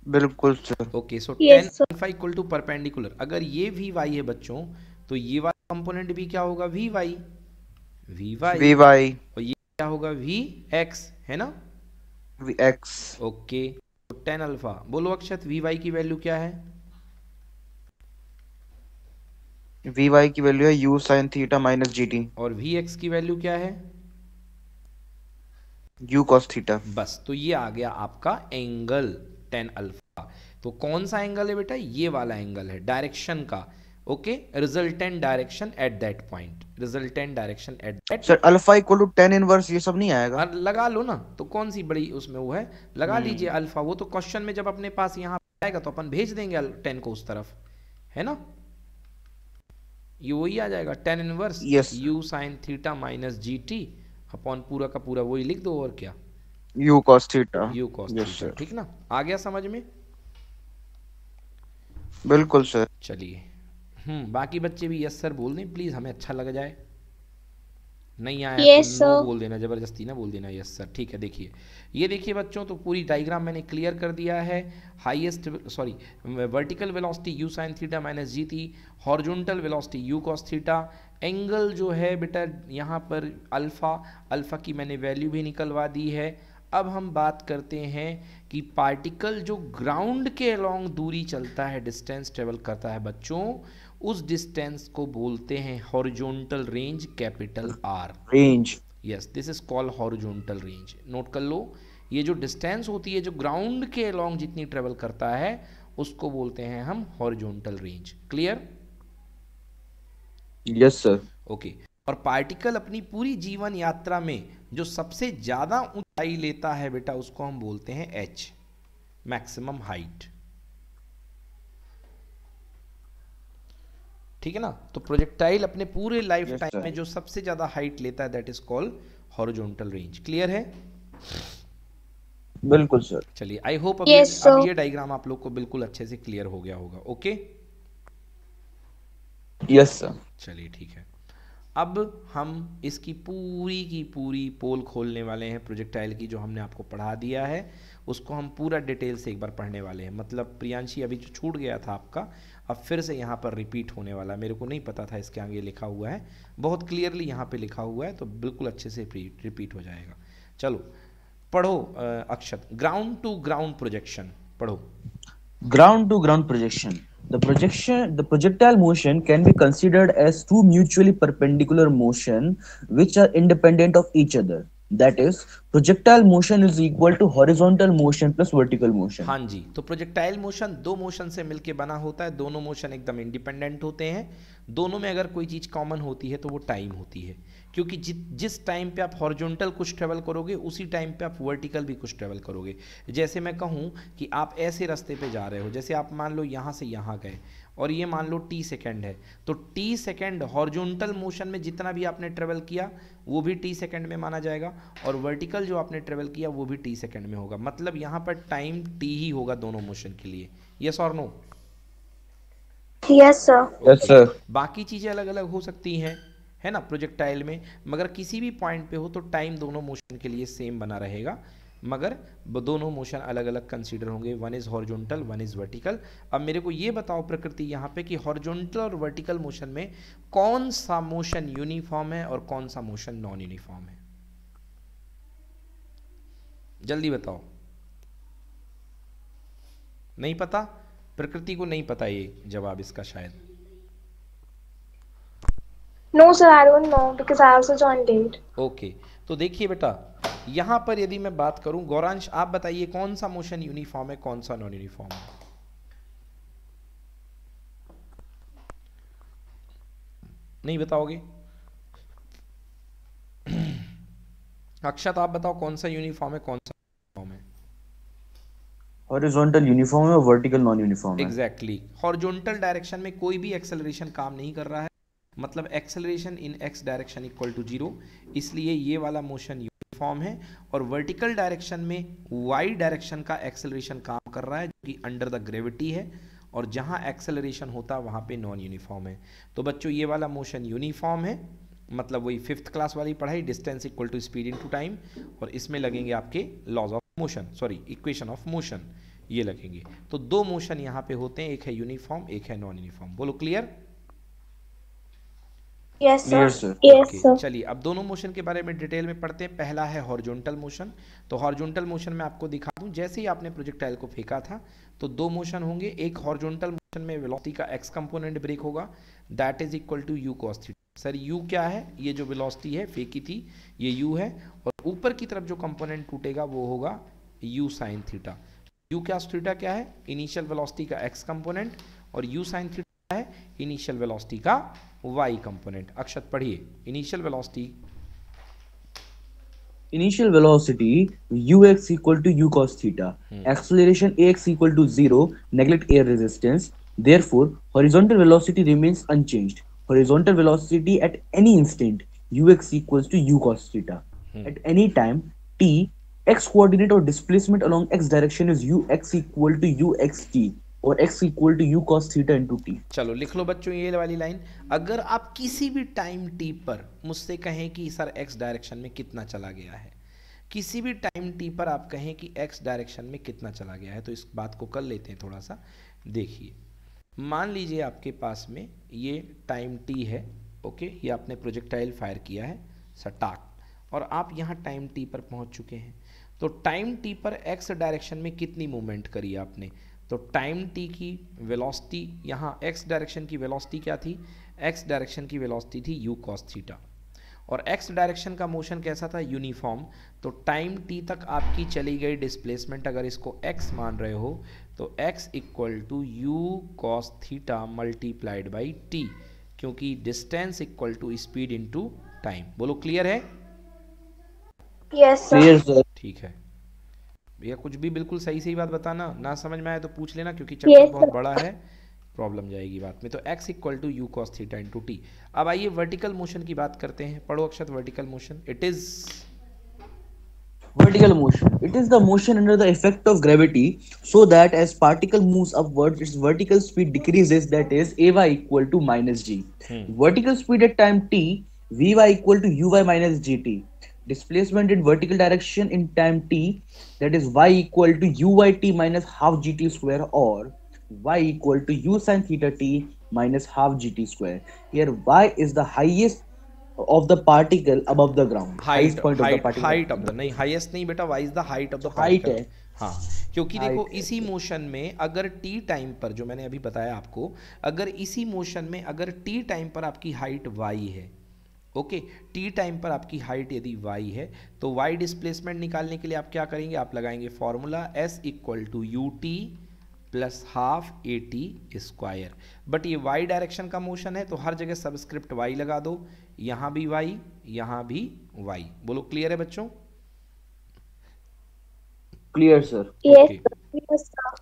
बिल्कुल sir okay so tan alpha equal to perpendicular अगर ये वी वाई है बच्चों तो ये वाला कंपोनेंट भी क्या होगा v y v y v y और ये क्या होगा वी एक्स है ना v x okay tan alpha बोलो अक्षत वी वाई की वैल्यू क्या है वी वाई की वैल्यू है u sine theta minus g t और वी एक्स की वैल्यू क्या है यू कॉस थीटा बस तो ये आ गया आपका एंगल टेन अल्फा तो कौन सा एंगल है बेटा ये वाला एंगल है डायरेक्शन का okay resultant direction at that point resultant direction at that sir alpha equal to tan inverse ये सब नहीं आएगा हाँ, लगा लो ना तो कौन सी बड़ी उसमें वो है लगा हम्म। लीजिए अल्फा वो तो क्वेश्चन में जब अपने पास यहाँ आएगा तो अपन भेज देंगे टेन को उस तरफ है ना ये वही आ जाएगा tan inverse u sine theta minus g t upon पूरा का पूरा वही लिख दो और क्या u cos theta u cos ठीक ना आ गया समझ में बिल्कुल सर चलिए हम्म बाकी बच्चे भी यस सर बोल दें प्लीज हमें अच्छा लग जाए नहीं आया तो yes, तो नो बोल देना जबरदस्ती ना बोल देना यस सर ठीक है देखिए ये देखिए बच्चों तो पूरी डायग्राम मैंने क्लियर कर दिया है highest sorry vertical velocity u sine theta minus g t horizontal velocity u cos theta angle जो है बेटा यहाँ पर अल्फ़ा अल्फ़ा की मैंने वैल्यू भी निकलवा दी है अब हम बात करते हैं कि पार्टिकल जो ग्राउंड के अलोंग दूरी चलता है डिस्टेंस ट्रेवल करता है बच्चों उस डिस्टेंस को बोलते हैं horizontal range capital R range yes this is called horizontal range note कर लो ये जो डिस्टेंस होती है जो ग्राउंड के अलोंग जितनी ट्रेवल करता है उसको बोलते हैं हम horizontal range clear yes sir okay और पार्टिकल अपनी पूरी जीवन यात्रा में जो सबसे ज़्यादा ऊंचाई लेता है बेटा उसको हम बोलते हैं एच मैक्सिमम हाइट ठीक है ना तो प्रोजेक्टाइल अपने पूरे लाइफ टाइम में जो सबसे ज़्यादा हाइट लेता है that is called horizontal range clear है बिल्कुल सर चलिए आई होप अब ये डायग्राम आप लोग को बिल्कुल अच्छे से क्लियर हो गया होगा ओके यस सर चलिए ठीक है अब हम इसकी पूरी की पूरी पोल खोलने वाले हैं प्रोजेक्टाइल की जो हमने आपको पढ़ा दिया है उसको हम पूरा डिटेल से एक बार पढ़ने वाले हैं मतलब प्रियांशी अभी जो छूट गया था आपका अब फिर से यहाँ पर रिपीट होने वाला मेरे को नहीं पता था इसके आगे लिखा हुआ है बहुत क्लियरली यहाँ पे लिखा हुआ है तो बिल्कुल अच्छे से रिपीट हो जाएगा चलो पढ़ो Akshat ground to ground projection पढ़ो ground to ground projection The projection, the projectile motion can be considered as two mutually perpendicular motion which are independent of each other. That is, projectile motion is equal to horizontal motion plus vertical motion. हाँ जी तो projectile motion दो motion से मिलके बना होता है दोनों motion एकदम independent होते हैं दोनों में अगर कोई चीज़ common होती है तो वो time होती है क्योंकि जि, जिस टाइम पे आप हॉर्जोंटल कुछ ट्रेवल करोगे उसी टाइम पे आप वर्टिकल भी कुछ ट्रेवल करोगे जैसे मैं कहूँ कि आप ऐसे रास्ते पे जा रहे हो जैसे आप मान लो यहाँ से यहाँ गए और ये मान लो टी सेकेंड है तो टी सेकेंड हॉर्जोंटल मोशन में जितना भी आपने ट्रेवल किया वो भी टी सेकेंड में माना जाएगा और वर्टिकल जो आपने ट्रेवल किया वो भी टी सेकेंड में होगा मतलब यहाँ पर टाइम टी ही होगा दोनों मोशन के लिए यस और no yes sir yes sir बाकी चीज़ें अलग अलग हो सकती हैं है ना प्रोजेक्टाइल में मगर किसी भी पॉइंट पे हो तो टाइम दोनों मोशन के लिए सेम बना रहेगा मगर दोनों मोशन अलग अलग कंसीडर होंगे one is horizontal one is vertical अब मेरे को ये बताओ प्रकृति यहाँ पे कि हॉर्जोंटल और वर्टिकल मोशन में कौन सा मोशन यूनिफॉर्म है और कौन सा मोशन नॉन यूनिफॉर्म है जल्दी बताओ नहीं पता प्रकृति को नहीं पता ये जवाब इसका शायद no sir I don't know because I also joined late okay तो देखिए बेटा यहां पर यदि मैं बात करूं गौरांश आप बताइए कौन सा मोशन यूनिफॉर्म है कौन सा नॉन यूनिफॉर्म है नहीं बताओगे अक्षत आप बताओ कौन सा यूनिफॉर्म है कौन सा यूनिफॉर्म है हॉरिजॉन्टल यूनिफॉर्म है और वर्टिकल नॉन यूनिफॉर्म है एग्जैक्टली हॉरिजॉन्टल डायरेक्शन में कोई भी एक्सेलरेशन काम नहीं कर रहा है मतलब acceleration in x direction equal to zero इसलिए ये वाला मोशन यूनिफॉर्म है और वर्टिकल डायरेक्शन में वाई डायरेक्शन का एक्सेलरेशन काम कर रहा है जो कि अंडर द ग्रेविटी है और जहाँ एक्सेलरेशन होता है वहां पे नॉन यूनिफॉर्म है तो बच्चों ये वाला मोशन यूनिफॉर्म है मतलब वही फिफ्थ क्लास वाली पढ़ाई distance equal to speed into time टाइम और इसमें लगेंगे आपके laws of motion sorry equation of motion ये लगेंगे तो दो मोशन यहाँ पे होते हैं एक है यूनिफॉर्म एक है नॉन यूनिफॉर्म बोलो क्लियर चलिए अब दोनों मोशन के बारे में डिटेल में पढ़ते हैं पहला है हॉर्जोनटल मोशन तो हॉर्जोनटल मोशन में आपको दिखा दूं जैसे ही आपने प्रोजेक्टाइल को फेंका था तो दो मोशन होंगे एक हॉर्जोनटल मोशन में वेलोसिटी का एक्स कंपोनेंट ब्रेक होगा that is equal to u cos theta sir u क्या है ये जो वेलोसिटी है फेंकी थी ये यू है और ऊपर की तरफ जो कंपोनेंट टूटेगा वो होगा यू साइन थीटा यू क्या थीटा क्या है इनिशियल वेलोसिटी का एक्स कंपोनेंट और u sine theta initial velocity का वाई कंपोनेंट अक्षत पढ़िए initial velocity initial velocity u x equal to u cos theta acceleration x equal to zero neglect air resistance therefore horizontal velocity remains unchanged horizontal velocity at any instant u x equal to u cos theta at any time t x coordinate और displacement along x direction is u x equal to u x t और x equal to u cos theta into t चलो लिख लो बच्चों ये वाली लाइन अगर आप किसी भी टाइम टी पर मुझसे कहें कि सर x डायरेक्शन में कितना चला गया है किसी भी टाइम टी पर आप कहें कि x डायरेक्शन में कितना चला गया है तो इस बात को कर लेते हैं थोड़ा सा देखिए मान लीजिए आपके पास में ये टाइम टी है ओके ये आपने प्रोजेक्टाइल फायर किया है सटाक और आप यहाँ टाइम टी पर पहुँच चुके हैं तो टाइम टी पर एक्स डायरेक्शन में कितनी मूवमेंट करी आपने तो टाइम टी की वेलोसिटी यहाँ एक्स डायरेक्शन की वेलोसिटी क्या थी एक्स डायरेक्शन की वेलोसिटी थी यू कॉस थीटा और एक्स डायरेक्शन का मोशन कैसा था यूनिफॉर्म तो टाइम टी तक आपकी चली गई डिस्प्लेसमेंट अगर इसको एक्स मान रहे हो तो x equal to u cos theta multiplied by t क्योंकि distance equal to speed into time बोलो क्लियर है यस yes, ठीक है भैया कुछ भी बिल्कुल सही सही बात बताना ना समझ में आए तो पूछ लेना क्योंकि चैप्टर yes, बहुत बड़ा है प्रॉब्लम जाएगी बात में तो x equal to u cos theta into t अब आइए वर्टिकल मोशन की बात करते हैं पढ़ो Akshat vertical motion it is vertical motion it is the motion under the effect of gravity so that as particle moves upwards its vertical speed decreases that is ay equal to minus g hmm. vertical speed at time t vy equal to uy minus gt displacement in vertical direction in time t that is y equal to u y t minus half g t square or y equal to u sin theta t minus half g t square here y is the highest of the particle above the ground height, highest point height, of the particle height of the नहीं highest नहीं बेटा y is the height of the height है हाँ क्योंकि देखो इसी मोशन में अगर टी टाइम पर जो मैंने अभी बताया आपको अगर इसी मोशन में अगर टी टाइम पर आपकी हाइट वाई है ओके टी टाइम पर आपकी हाइट यदि वाई है तो वाई डिस्प्लेसमेंट निकालने के लिए आप क्या करेंगे आप लगाएंगे formula s equal to u t plus half a t square but ये वाई डायरेक्शन का मोशन है तो हर जगह सबस्क्रिप्ट वाई लगा दो यहाँ भी वाई यहाँ भी वाई बोलो क्लियर है बच्चों क्लियर सर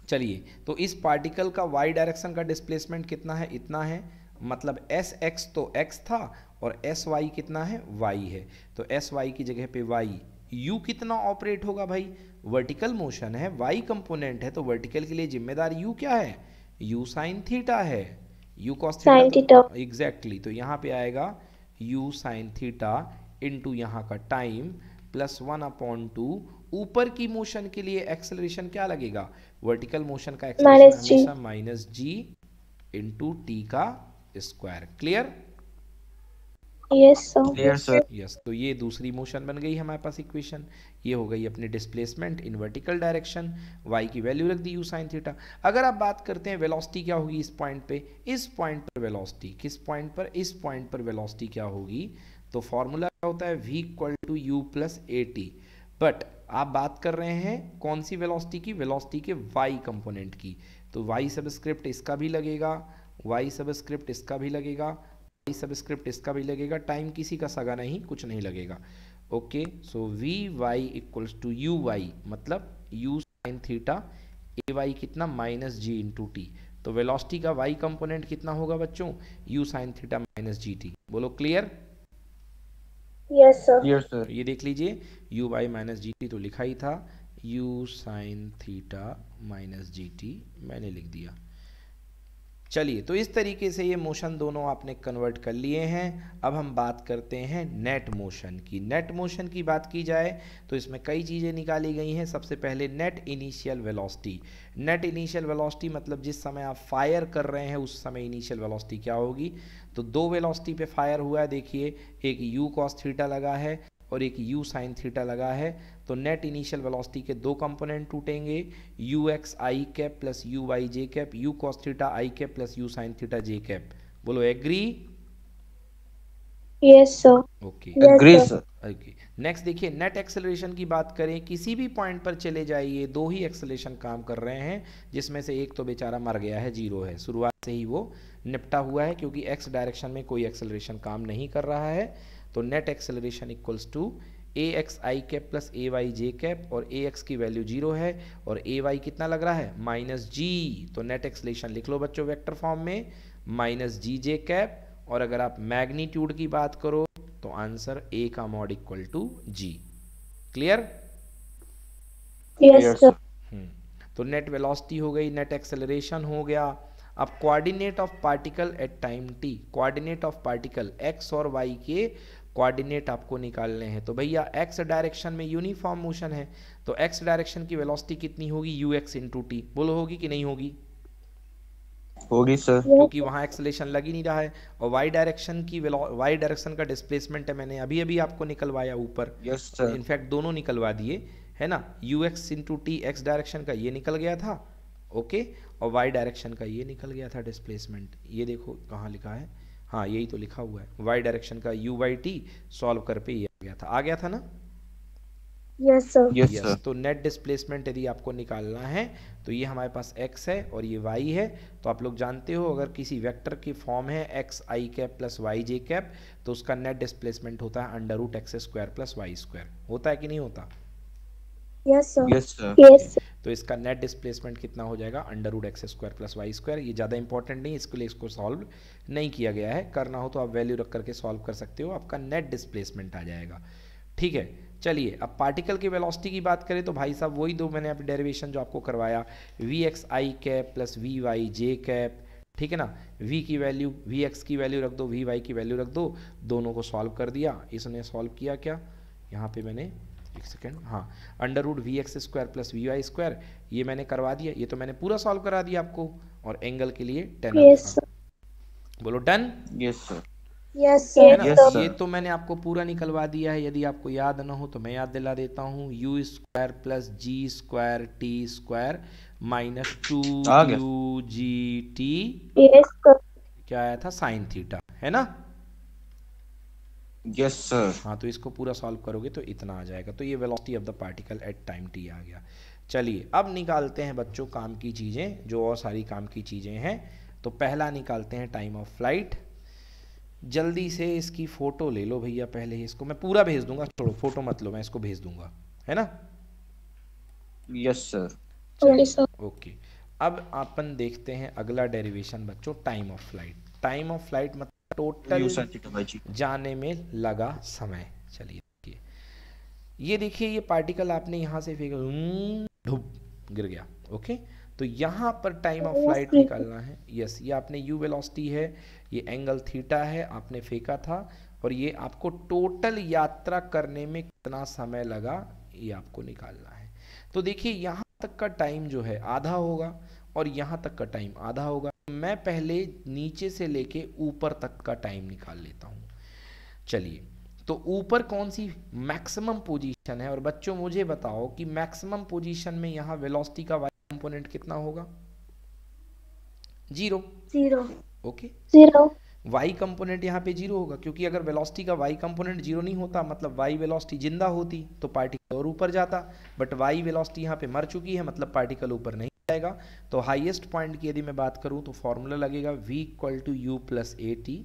चलिए तो इस पार्टिकल का वाई डायरेक्शन का डिस्प्लेसमेंट कितना है इतना है मतलब एस एक्स तो एक्स था और एस वाई कितना है वाई है तो एस वाई की जगह पे वाई यू कितना ऑपरेट होगा भाई वर्टिकल मोशन है वाई कंपोनेंट है तो वर्टिकल के लिए जिम्मेदार यू क्या है यू साइन थीटा है यू कॉस थीटा एग्जैक्टली तो यहाँ पे आएगा यू साइन थीटा टू यहाँ का time plus one upon two ऊपर की मोशन के लिए एक्सेलरेशन क्या लगेगा वर्टिकल मोशन का acceleration minus g into t का स्क्वायर क्लियर यस तो ये दूसरी मोशन बन गई हमारे पास इक्वेशन ये हो गई अपनी displacement in vertical direction y की वैल्यू रख दी यू साइन थीटा अगर आप बात करते हैं वेलोसिटी क्या होगी इस पॉइंट पे इस पॉइंट पर वेलोसिटी किस पॉइंट पर इस पॉइंट पर वेलोसिटी क्या होगी तो फॉर्मूला क्या होता है v equal to u plus a t but आप बात कर रहे हैं कौन सी वेलोसिटी की वेलोसिटी के वाई कंपोनेंट की तो वाई सबस्क्रिप्ट इसका भी लगेगा वाई सबस्क्रिप्ट इसका भी लगेगा सबस्क्रिप्ट इसका भी लगेगा टाइम किसी का सगा नहीं कुछ नहीं लगेगा okay so v y equals to u y मतलब u sine theta a y कितना माइनस जी इंटू टी तो वेलोसिटी का वाई कंपोनेंट कितना होगा बच्चों u sine theta minus g t बोलो क्लियर यस सर ये देख लीजिए u y minus g t तो लिखा ही था u sine theta minus g t मैंने लिख दिया चलिए तो इस तरीके से ये मोशन दोनों आपने कन्वर्ट कर लिए हैं अब हम बात करते हैं नेट मोशन की नेट मोशन की बात की जाए तो इसमें कई चीज़ें निकाली गई हैं सबसे पहले net initial velocity net initial velocity मतलब जिस समय आप फायर कर रहे हैं उस समय इनिशियल वेलोसिटी क्या होगी तो दो वेलोसिटी पे फायर हुआ है देखिए एक यू कॉस थीटा लगा है और एक यू साइन थीटा लगा है तो नेट इनिशियल वेलोसिटी के दो कंपोनेंट टूटेंगे u x i cap plus u y j cap u cos theta i cap plus u sine theta j cap बोलो agree yes sir okay agree sir next देखिए नेट एक्सेलरेशन की बात करें किसी भी पॉइंट पर चले जाइए दो ही एक्सेलरेशन काम कर रहे हैं जिसमें से एक तो बेचारा मर गया है जीरो है शुरुआत से ही वो निपटा हुआ है क्योंकि एक्स डायरेक्शन में कोई एक्सेलरेशन काम नहीं कर रहा है तो net acceleration equals to a x i cap plus a y j cap और ए एक्स की वैल्यू जीरो है और ए वाई कितना लग रहा है माइनस जी तो नेट एक्सलेशन लिख लो बच्चों वेक्टर फॉर्म में माइनस जी जे कैप और अगर आप मैग्नीट्यूड की बात करो तो आंसर ए का mod equal to g clear तो नेट वेलोसिटी हो गई नेट एक्सेलरेशन हो गया अब coordinate of particle at time t coordinate of particle x और वाई के कोऑर्डिनेट आपको निकालने हैं तो भैया एक्स डायरेक्शन में यूनिफॉर्म मोशन है तो एक्स डायरेक्शन की वेलोसिटी कितनी होगी यू एक्स इंटू टी बोलो होगी कि नहीं होगी होगी सर क्योंकि वहां एक्सलेशन लग ही नहीं रहा है और वाई डायरेक्शन की वाई डायरेक्शन का डिस्प्लेसमेंट है मैंने अभी अभी आपको निकलवाया ऊपर यस सर इनफैक्ट दोनों निकलवा दिए है ना u x into t x direction का ये निकल गया था ओके और वाई डायरेक्शन का ये निकल गया था डिस्प्लेसमेंट ये देखो कहाँ लिखा है हाँ यही तो लिखा हुआ है वाई डायरेक्शन का यू वाई टी सॉल्व कर पे आ गया था आ गया था ना यस सर यस तो नेट डिस्प्लेसमेंट यदि आपको निकालना है तो ये हमारे पास x है और ये y है तो आप लोग जानते हो अगर किसी वेक्टर की फॉर्म है x i cap plus y j cap तो उसका नेट डिस्प्लेसमेंट होता है under root x square plus y square होता है कि नहीं होता यस सर तो इसका नेट डिस्प्लेसमेंट कितना हो जाएगा under root x square plus y square ये ज़्यादा इंपॉर्टेंट नहीं इसके लिए इसको सॉल्व नहीं किया गया है करना हो तो आप वैल्यू रख करके सॉल्व कर सकते हो आपका नेट डिस्प्लेसमेंट आ जाएगा ठीक है चलिए अब पार्टिकल की वेलोसिटी की बात करें तो भाई साहब वही दो मैंने आप डेरिवेशन जो आपको करवाया v x i cap plus v y j cap ठीक है ना v की वैल्यू वी एक्स की वैल्यू रख दो वी वाई की वैल्यू रख दो दोनों को सॉल्व कर दिया इसने सॉल्व किया क्या यहाँ पे मैंने एक सेकेंड हाँ under root v x square plus v y square ये मैंने करवा दिया ये तो मैंने पूरा सॉल्व करा दिया आपको और एंगल के लिए टेन yes, बोलो डन यस सर ये तो मैंने आपको पूरा निकलवा दिया है यदि आपको याद ना हो तो मैं याद दिला देता हूँ u square plus g square t square minus two u g t क्या आया था साइन थीटा है ना यस सर हाँ तो इसको पूरा सॉल्व करोगे तो इतना आ जाएगा तो ये velocity of the particle at time t आ गया चलिए अब निकालते हैं बच्चों काम की चीज़ें जो और सारी काम की चीज़ें हैं तो पहला निकालते हैं टाइम ऑफ फ्लाइट जल्दी से इसकी फ़ोटो ले लो भैया पहले ही इसको मैं पूरा भेज दूंगा छोड़ो फोटो मत लो मैं इसको भेज दूंगा है ना यस सर ओके अब अपन देखते हैं अगला डेरिवेशन बच्चों time of flight time of flight मतलब टोटल जाने में लगा समय चलिए देखिए ये देखिए ये पार्टिकल आपने यहां से फेंका हम्म, गिर गया ओके तो यहाँ पर टाइम ऑफ फ्लाइट निकालना है यस ये आपने यू वेलोसिटी है ये एंगल थीटा है आपने फेंका था और ये आपको टोटल यात्रा करने में कितना समय लगा ये आपको निकालना है तो देखिए यहाँ तक का टाइम जो है आधा होगा और यहाँ तक का टाइम आधा होगा मैं पहले नीचे से लेके ऊपर तक का टाइम निकाल लेता हूँ चलिए तो ऊपर कौन सी मैक्सिमम पोजीशन है और बच्चों मुझे बताओ कि मैक्सिमम पोजीशन में यहाँ वेलोसिटी का कंपोनेंट कितना होगा zero zero okay zero y component यहाँ पे जीरो होगा क्योंकि अगर वेलोसिटी का वाई कंपोनेंट जीरो नहीं होता मतलब वाई वेलोसिटी जिंदा होती तो पार्टिकल और ऊपर जाता बट वाई वेलोसिटी यहाँ पे मर चुकी है मतलब पार्टिकल ऊपर नहीं जाएगा तो हाईएस्ट पॉइंट की यदि मैं बात करूँ तो फॉर्मूला लगेगा v equal to u plus a t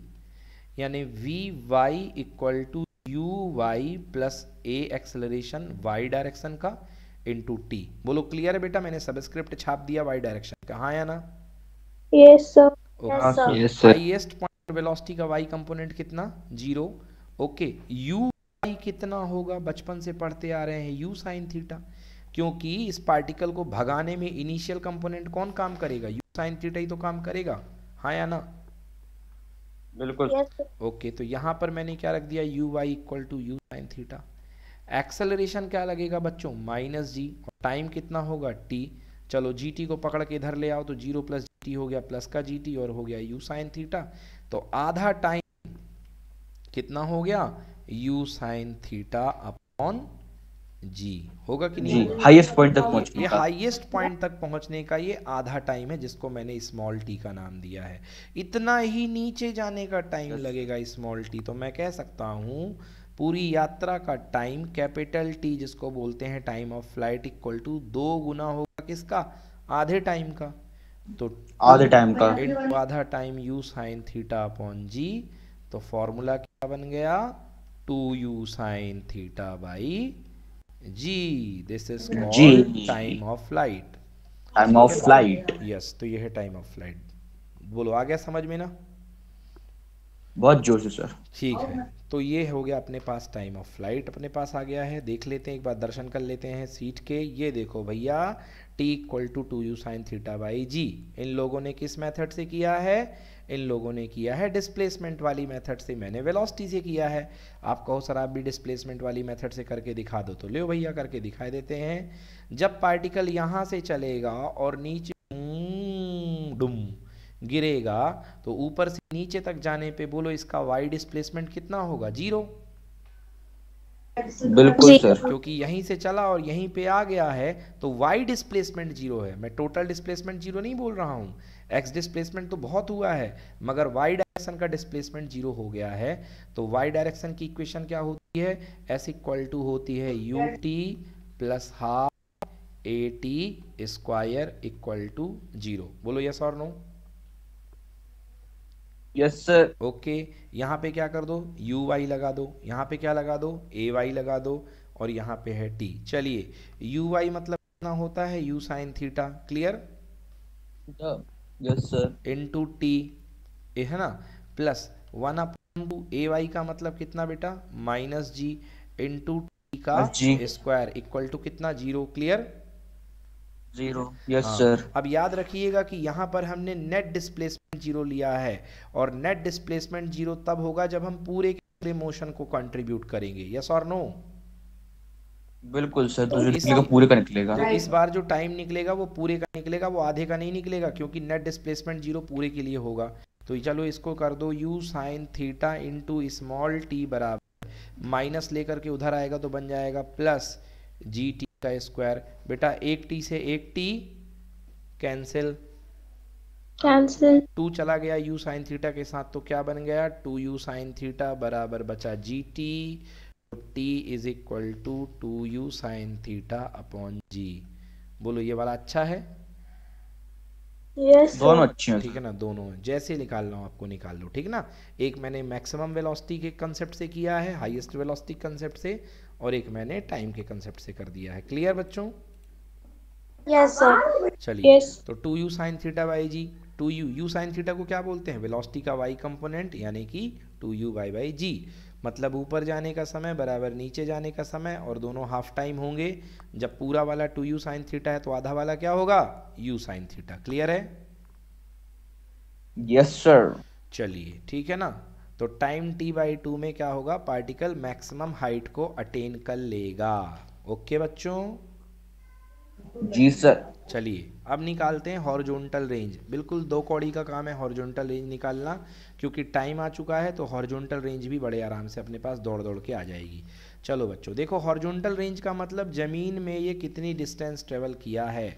यानी v y equal to u y plus a acceleration y direction का इंटू टी बोलो क्लियर है बेटा मैंने सबस्क्रिप्ट छाप दिया वाई डायरेक्शन कहा आया ना हाइएस्ट पॉइंट वेलोसिटी का वाई कंपोनेंट कितना जीरो ओके यू वाई कितना होगा बचपन से पढ़ते आ रहे हैं यू साइन थीटा क्योंकि इस पार्टिकल को भगाने में इनिशियल कंपोनेंट कौन काम करेगा यू साइन थीटा ही तो काम करेगा हा या ना बिल्कुल ओके yes, okay, तो यहां पर मैंने क्या रख दिया u y equal to u sine theta acceleration क्या लगेगा बच्चों माइनस जी और टाइम कितना होगा टी चलो जी टी को पकड़ के इधर ले आओ तो जीरो प्लस जी टी हो गया प्लस का जी टी और हो गया यू साइन थीटा तो आधा टाइम कितना हो गया u sine theta upon g होगा कि नहीं हाईएस्ट पॉइंट तक पहुंचने ये हाईएस्ट पॉइंट तक पहुंचने का ये आधा टाइम है जिसको मैंने स्मॉल टी का नाम दिया है इतना ही नीचे जाने का टाइम लगेगा स्मॉल टी तो मैं कह सकता हूं पूरी यात्रा का टाइम कैपिटल टी जिसको बोलते हैं time of flight equal to दो गुना होगा किसका आधे टाइम का तो आधे टाइम का आधा time u sine theta upon g तो फॉर्मूला क्या बन गया two u sine theta by g this is called time of flight time of flight yes तो यह है टाइम ऑफ फ्लाइट बोलो आ गया समझ में ना बहुत जोर से सर ठीक है तो ये हो गया अपने पास टाइम ऑफ फ्लाइट अपने पास आ गया है देख लेते हैं एक बार दर्शन कर लेते हैं सीट के ये देखो भैया t equal to two u sine theta by g इन लोगों ने किस मेथड से किया है इन लोगों ने किया है डिस्प्लेसमेंट वाली मेथड से मैंने वेलोसिटी से किया है आप कहो सर आप भी डिस्प्लेसमेंट वाली मेथड से करके दिखा दो तो लियो भैया करके दिखाई देते हैं जब पार्टिकल यहाँ से चलेगा और नीचे हम्म, डुम गिरेगा तो ऊपर से नीचे तक जाने पे बोलो इसका वाई डिस्प्लेसमेंट कितना होगा जीरो बिल्कुल सर क्योंकि यहीं से चला और यहीं पे आ गया है तो वाई डिस्प्लेसमेंट जीरो है मैं टोटल डिस्प्लेसमेंट जीरो नहीं बोल रहा हूँ एक्स डिस्प्लेसमेंट तो बहुत हुआ है मगर वाई डायरेक्शन का डिस्प्लेसमेंट जीरो हो गया है तो वाई डायरेक्शन की इक्वेशन क्या होती है एस इक्वल टू होती है u t plus half a t square equal to zero बोलो यस और नो यस सर ओके यहाँ पे क्या कर दो यू वाई लगा दो यहाँ पे क्या लगा दो ए वाई लगा दो और यहाँ पे है टी चलिए यू वाई मतलब कितना होता है u sine theta clear yes sir into t a है ना plus one upon two a y का मतलब कितना बेटा माइनस जी इंटू टी का स्क्वायर इक्वल टू कितना zero clear zero yes sir हाँ। अब याद रखिएगा कि यहाँ पर हमने नेट डिस्प्लेसमेंट जीरो लिया है और नेट डिस्प्लेसमेंट जीरो तब होगा जब हम पूरे पूरे मोशन को कंट्रीब्यूट करेंगे यस और नो बिल्कुल सर तो, तो इस, निकलेगा पूरे का निकलेगा तो इस बार जो टाइम निकलेगा वो पूरे का निकलेगा वो आधे का नहीं निकलेगा क्योंकि नेट डिस्प्लेसमेंट जीरो पूरे के लिए होगा तो चलो इसको कर दो u sine theta into small t बराबर माइनस लेकर के उधर आएगा तो बन जाएगा प्लस जी का स्क्वायर बेटा एक टी से एक टी कैंसिल कैंसिल टू चला गया यू साइन थीटा के साथ तो क्या बन गया टू यू साइन थीटा बराबर बचा g t t is equal to two u sine theta upon g बोलो ये वाला अच्छा है yes, दोनों अच्छे हैं ठीक है ना दोनों जैसे निकाल लो आपको निकाल लो ठीक ना एक मैंने मैक्सिमम वेलोसिटी के कंसेप्ट से किया है हाईएस्ट वेलोसिटी कंसेप्ट से और एक मैंने टाइम के कंसेप्ट से कर दिया है क्लियर बच्चों यस सर चलिए तो two u sine theta y g two u u sine theta को क्या बोलते हैं वेलोसिटी का वाई कंपोनेंट यानी कि two u y y g मतलब ऊपर जाने का समय बराबर नीचे जाने का समय और दोनों हाफ टाइम होंगे जब पूरा वाला टू यू साइन थीटा है तो आधा वाला क्या होगा यू साइन थीटा क्लियर है यस सर चलिए ठीक है ना तो टाइम टी बाई टू में क्या होगा पार्टिकल मैक्सिमम हाइट को अटेन कर लेगा ओके बच्चों जी सर चलिए अब निकालते हैं हॉर्जोनटल रेंज बिल्कुल दो कौड़ी का काम है हॉर्जोंटल रेंज निकालना क्योंकि टाइम आ चुका है तो हॉर्जोनटल रेंज भी बड़े आराम से अपने पास दौड़ दौड़ के आ जाएगी चलो बच्चों देखो हॉर्जोनटल रेंज का मतलब ज़मीन में ये कितनी डिस्टेंस ट्रेवल किया है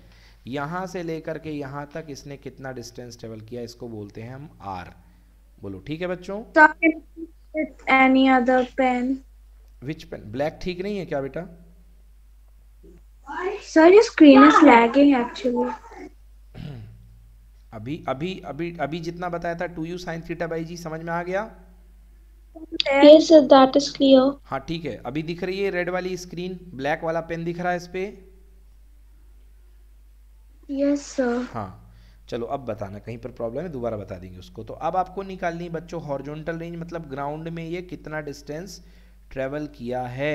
यहाँ से लेकर के यहाँ तक इसने कितना डिस्टेंस ट्रेवल किया इसको बोलते हैं हम आर बोलो ठीक है बच्चों any other pen which pen black ठीक नहीं है क्या बेटा सर ये स्क्रीन इज लैगिंग एक्चुअली अभी अभी अभी अभी जितना बताया था two u sine theta by g समझ में आ गया yes that is clear हाँ ठीक है अभी दिख रही है रेड वाली स्क्रीन ब्लैक वाला पेन दिख रहा है इस पे यस yes, सर हाँ चलो अब बताना कहीं पर प्रॉब्लम है दोबारा बता देंगे उसको तो अब आपको निकालनी है बच्चों हॉर्जोनटल रेंज मतलब ग्राउंड में ये कितना डिस्टेंस ट्रेवल किया है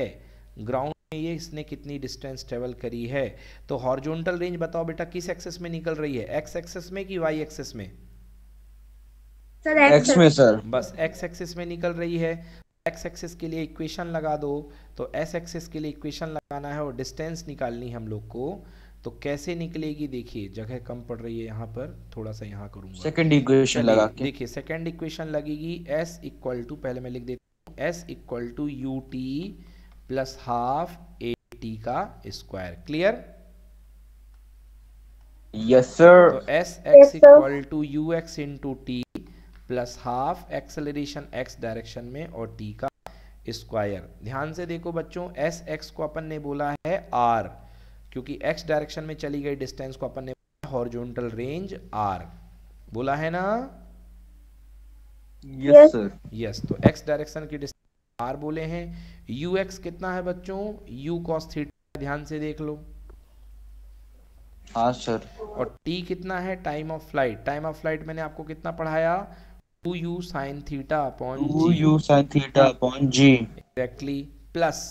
ग्राउंड में ये इसने कितनी डिस्टेंस ट्रेवल करी है तो हॉर्जोनटल रेंज बताओ बेटा किस एक्सेस में निकल रही है एक्स एक्सेस में कि वाई एक्सेस में सर एक्स में सर बस एक्स एक्सेस में निकल रही है एक्स एक्सेस के लिए इक्वेशन लगा दो तो एस एक्सेस के लिए इक्वेशन लगाना है और डिस्टेंस निकालनी हम लोग को तो कैसे निकलेगी देखिए जगह कम पड़ रही है यहाँ पर थोड़ा सा यहाँ करूंगा सेकंड इक्वेशन लगा के देखिए सेकंड इक्वेशन लगेगी एस इक्वल टू पहले मैं लिख देता हूँ s equal to u t plus half a t का स्क्वायर क्लियर यस सर तो s x equal to u x into t plus half acceleration x direction में और टी का स्क्वायर ध्यान से देखो बच्चों एस एक्स को अपन ने बोला है आर क्योंकि एक्स डायरेक्शन में चली गई डिस्टेंस को अपन ने हॉरिजॉन्टल रेंज आर बोला है ना यस सर यस तो एक्स डायरेक्शन की डिस्टेंस आर बोले हैं यू एक्स कितना है बच्चों यू कॉस थीटा ध्यान से देख लो हाँ सर और टी कितना है time of flight time of flight मैंने आपको कितना पढ़ाया two u sine theta upon two u sine theta upon g exactly plus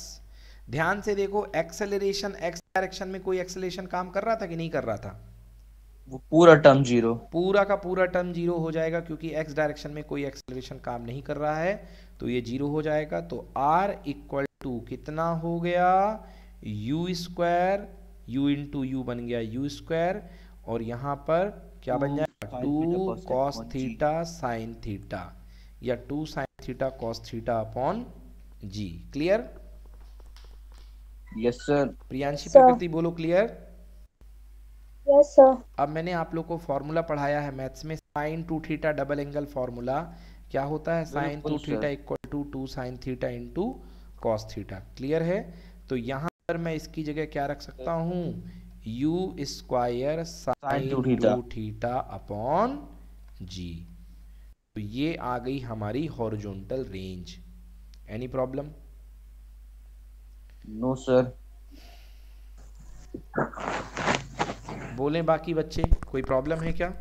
ध्यान से देखो एक्सेलरेशन एक्स डायरेक्शन में कोई एक्सेलरेशन काम कर रहा था कि नहीं कर रहा था वो पूरा टर्म जीरो पूरा का पूरा टर्म जीरो हो जाएगा क्योंकि एक्स डायरेक्शन में कोई एक्सेलरेशन काम नहीं कर रहा है तो ये जीरो हो जाएगा तो आर इक्वल टू कितना हो गया u square u into u बन गया यू स्क्वायर और यहाँ पर क्या बन जाएगा two cos theta sine theta या two sine theta cos theta upon g clear yes sir Priyanshi Prakriti बोलो क्लियर यस सर अब मैंने आप लोग को फॉर्मूला पढ़ाया है मैथ्स में sine two theta double angle formula क्या होता है sine two theta equal to two sine theta two cos theta clear है तो यहाँ पर मैं इसकी जगह क्या रख सकता हूँ u square sine two theta upon g तो ये आ गई हमारी horizontal range any problem no sir बोलें बाकी बच्चे कोई प्रॉब्लम है क्या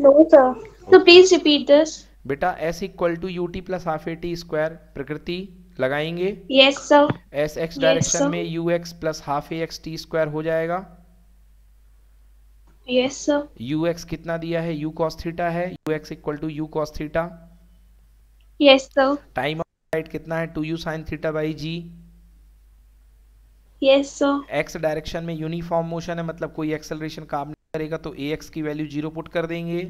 नो सर तो प्लीज रिपीट दिस बेटा s equal to u t plus half a t square Prakriti लगाएंगे yes sir s x direction में u x plus half a x t square हो जाएगा यस सर यू एक्स कितना दिया है यू कॉस थीटा है u x equal to u cos theta yes sir time right कितना है two u sine theta by g yes sir x direction में यूनिफॉर्म मोशन है मतलब कोई एक्सेलरेशन काम नहीं करेगा तो ए एक्स की वैल्यू जीरो पुट कर देंगे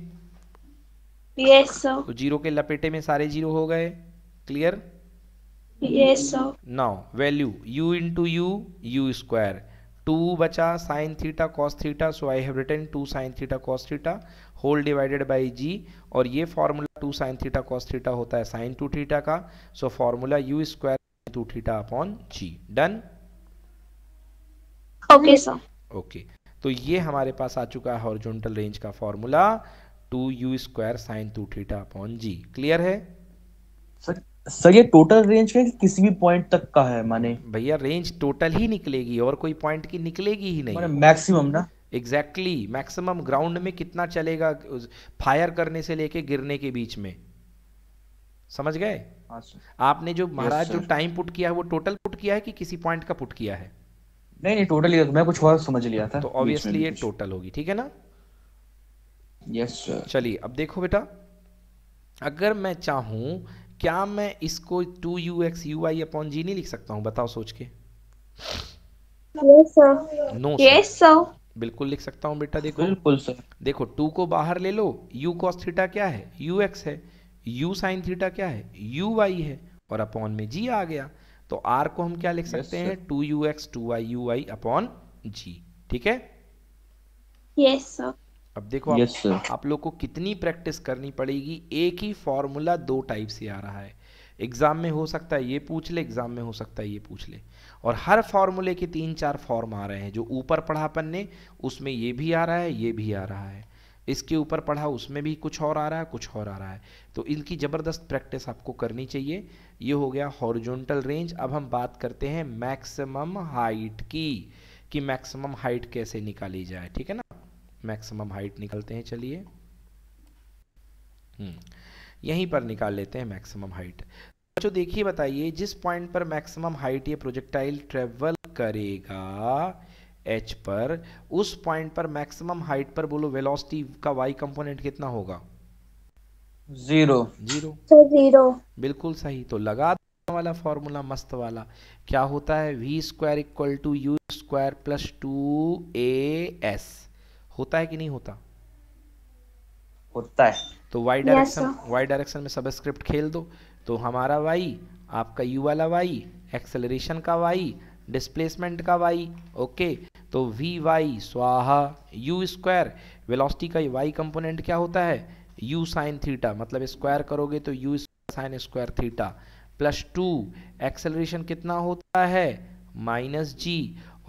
yes, sir. तो जीरो के लपेटे में सारे जीरो हो गए clear yes sir now value u into u u square two बचा sine theta cos theta so I have written two sine theta cos theta whole divided by g और ये formula two sine theta cos theta होता है साइन टू थीटा का so formula u square two theta upon g done okay sir okay तो ये हमारे पास आ चुका है हॉरिजॉन्टल रेंज का formula to u square sine two theta upon g clear है सर सर ये टोटल रेंज का किसी भी पॉइंट तक का है माने भैया रेंज टोटल ही निकलेगी और कोई पॉइंट की निकलेगी ही नहीं मैक्सिमम ना एग्जैक्टली exactly, मैक्सिमम ग्राउंड में कितना चलेगा फायर करने से लेके गिरने के बीच में समझ गए हाँ, आपने जो महाराज जो टाइम पुट किया है वो टोटल पुट किया है कि किसी पॉइंट का पुट किया है नहीं नहीं टोटल तो मैं कुछ और समझ लिया था तो ऑब्वियसली ये टोटल होगी ठीक है ना यस yes, चलिए अब देखो बेटा अगर मैं चाहूं क्या मैं इसको two u x u i upon g नहीं लिख सकता हूँ बताओ सोच के नो yes, सर बिल्कुल लिख सकता हूँ बेटा देखो बिल्कुल सर देखो टू को बाहर ले लो यू कॉस थीटा क्या है यू एक्स है यू साइन थीटा क्या है यू वाई है और अपॉन में जी आ गया तो आर को हम क्या लिख सकते हैं two u x two y u y upon g ठीक है यस सर अब देखो yes, आप, आप लोग को कितनी प्रैक्टिस करनी पड़ेगी एक ही फॉर्मूला दो टाइप से आ रहा है एग्ज़ाम में हो सकता है ये पूछ ले एग्ज़ाम में हो सकता है ये पूछ ले और हर फॉर्मूले के तीन चार फॉर्म आ रहे हैं जो ऊपर पढ़ा अपन ने उसमें ये भी आ रहा है ये भी आ रहा है इसके ऊपर पढ़ा उसमें भी कुछ और आ रहा है कुछ और आ रहा है तो इनकी ज़बरदस्त प्रैक्टिस आपको करनी चाहिए ये हो गया हॉर्जोनटल रेंज अब हम बात करते हैं मैक्सिमम हाइट की कि मैक्सिमम हाइट कैसे निकाली जाए ठीक है ना मैक्सिमम हाइट निकालते हैं चलिए हम्म, यहीं पर निकाल लेते हैं मैक्सिमम हाइट बच्चों देखिए बताइए जिस पॉइंट पर मैक्सिमम हाइट ये प्रोजेक्टाइल ट्रेवल करेगा एच पर उस पॉइंट पर मैक्सिमम हाइट पर बोलो वेलोसिटी का वाई कंपोनेंट कितना होगा जीरो जीरो जीरो बिल्कुल सही तो लगा वाला फॉर्मूला मस्त वाला क्या होता है v square equal to u square plus two a s होता है कि नहीं होता होता है तो वाई डायरेक्शन वाई डायरेक्शन में सबस्क्रिप्ट खेल दो तो हमारा वाई आपका यू वाला वाई एक्सेलरेशन का वाई डिस्प्लेसमेंट का वाई ओके तो वी वाई स्वाहा यू स्क्वायर वेलोसिटी का वाई कंपोनेंट क्या होता है यू साइन थीटा मतलब स्क्वायर करोगे तो u sine square theta plus to acceleration कितना होता है माइनस जी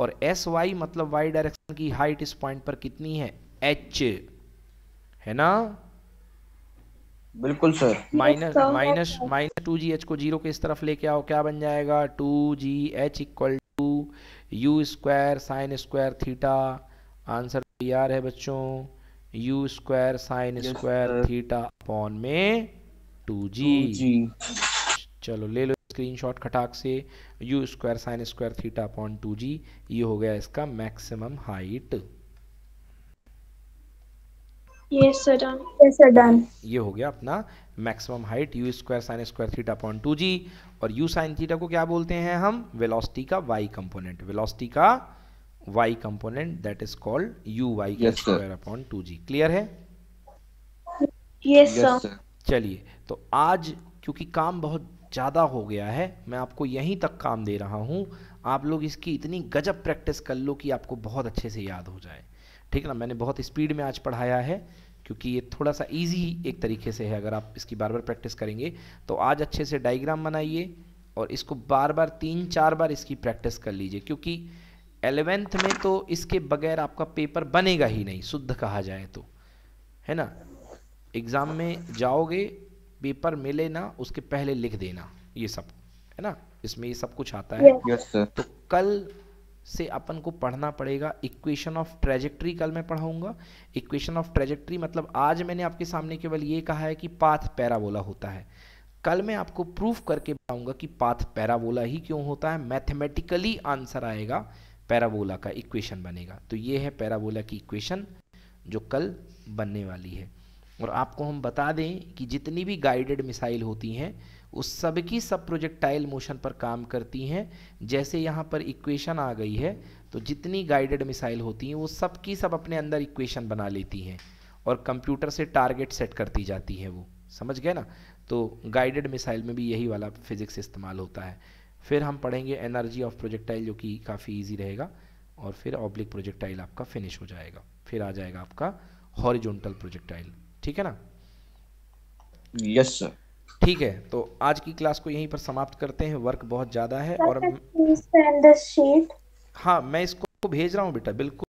और एस वाई मतलब वाई डायरेक्शन की हाइट इस पॉइंट पर कितनी है एच है ना बिल्कुल sir minus minus minus two g h को जीरो के इस तरफ लेके आओ क्या बन जाएगा two g h equal to u square sine square theta answer तैयार है बच्चों u square sine square theta upon में टू जी चलो ले लो स्क्रीनशॉट खटाक से you square sine square theta upon two g ये हो गया इसका मैक्सिमम हाइट ये हो गया अपना maximum height u square sine square theta upon two g और यू साइन थीटा को क्या बोलते हैं हम वेलोसिटी का वाई कंपोनेंट वेलोसिटी का y component that is called u y का square upon two g clear है यस सर चलिए तो आज क्योंकि काम बहुत ज़्यादा हो गया है मैं आपको यहीं तक काम दे रहा हूँ आप लोग इसकी इतनी गजब प्रैक्टिस कर लो कि आपको बहुत अच्छे से याद हो जाए ठीक ना मैंने बहुत स्पीड में आज पढ़ाया है क्योंकि ये थोड़ा सा इजी एक तरीके से है अगर आप इसकी बार बार प्रैक्टिस करेंगे तो आज अच्छे से डाइग्राम बनाइए और इसको बार बार तीन चार बार इसकी प्रैक्टिस कर लीजिए क्योंकि एलेवेंथ में तो इसके बगैर आपका पेपर बनेगा ही नहीं शुद्ध कहा जाए तो है ना एग्ज़ाम में जाओगे पेपर मिले ना उसके पहले लिख देना ये सब है ना इसमें ये सब कुछ आता है yes, sir. तो कल से अपन को पढ़ना पड़ेगा इक्वेशन ऑफ ट्रेजेक्ट्री कल मैं पढ़ाऊंगा इक्वेशन ऑफ ट्रेजेक्ट्री मतलब आज मैंने आपके सामने केवल ये कहा है कि पाथ पैराबोला होता है कल मैं आपको प्रूफ करके बताऊंगा कि पाथ पैराबोला ही क्यों होता है मैथमेटिकली आंसर आएगा पैराबोला का इक्वेशन बनेगा तो ये है पैराबोला की इक्वेशन जो कल बनने वाली है और आपको हम बता दें कि जितनी भी गाइडेड मिसाइल होती हैं उस सब की सब प्रोजेक्टाइल मोशन पर काम करती हैं जैसे यहाँ पर इक्वेशन आ गई है तो जितनी गाइडेड मिसाइल होती हैं वो सब की सब अपने अंदर इक्वेशन बना लेती हैं और कंप्यूटर से टारगेट सेट करती जाती है वो समझ गए ना तो गाइडेड मिसाइल में भी यही वाला फिजिक्स इस्तेमाल होता है फिर हम पढ़ेंगे एनर्जी ऑफ प्रोजेक्टाइल जो कि काफ़ी ईजी रहेगा और फिर ऑब्लिक प्रोजेक्टाइल आपका फिनिश हो जाएगा फिर आ जाएगा आपका हॉरिजोनटल प्रोजेक्टाइल ठीक है ना यस yes, सर ठीक है तो आज की क्लास को यहीं पर समाप्त करते हैं वर्क बहुत ज्यादा है और हाँ मैं इसको भेज रहा हूँ बेटा बिल्कुल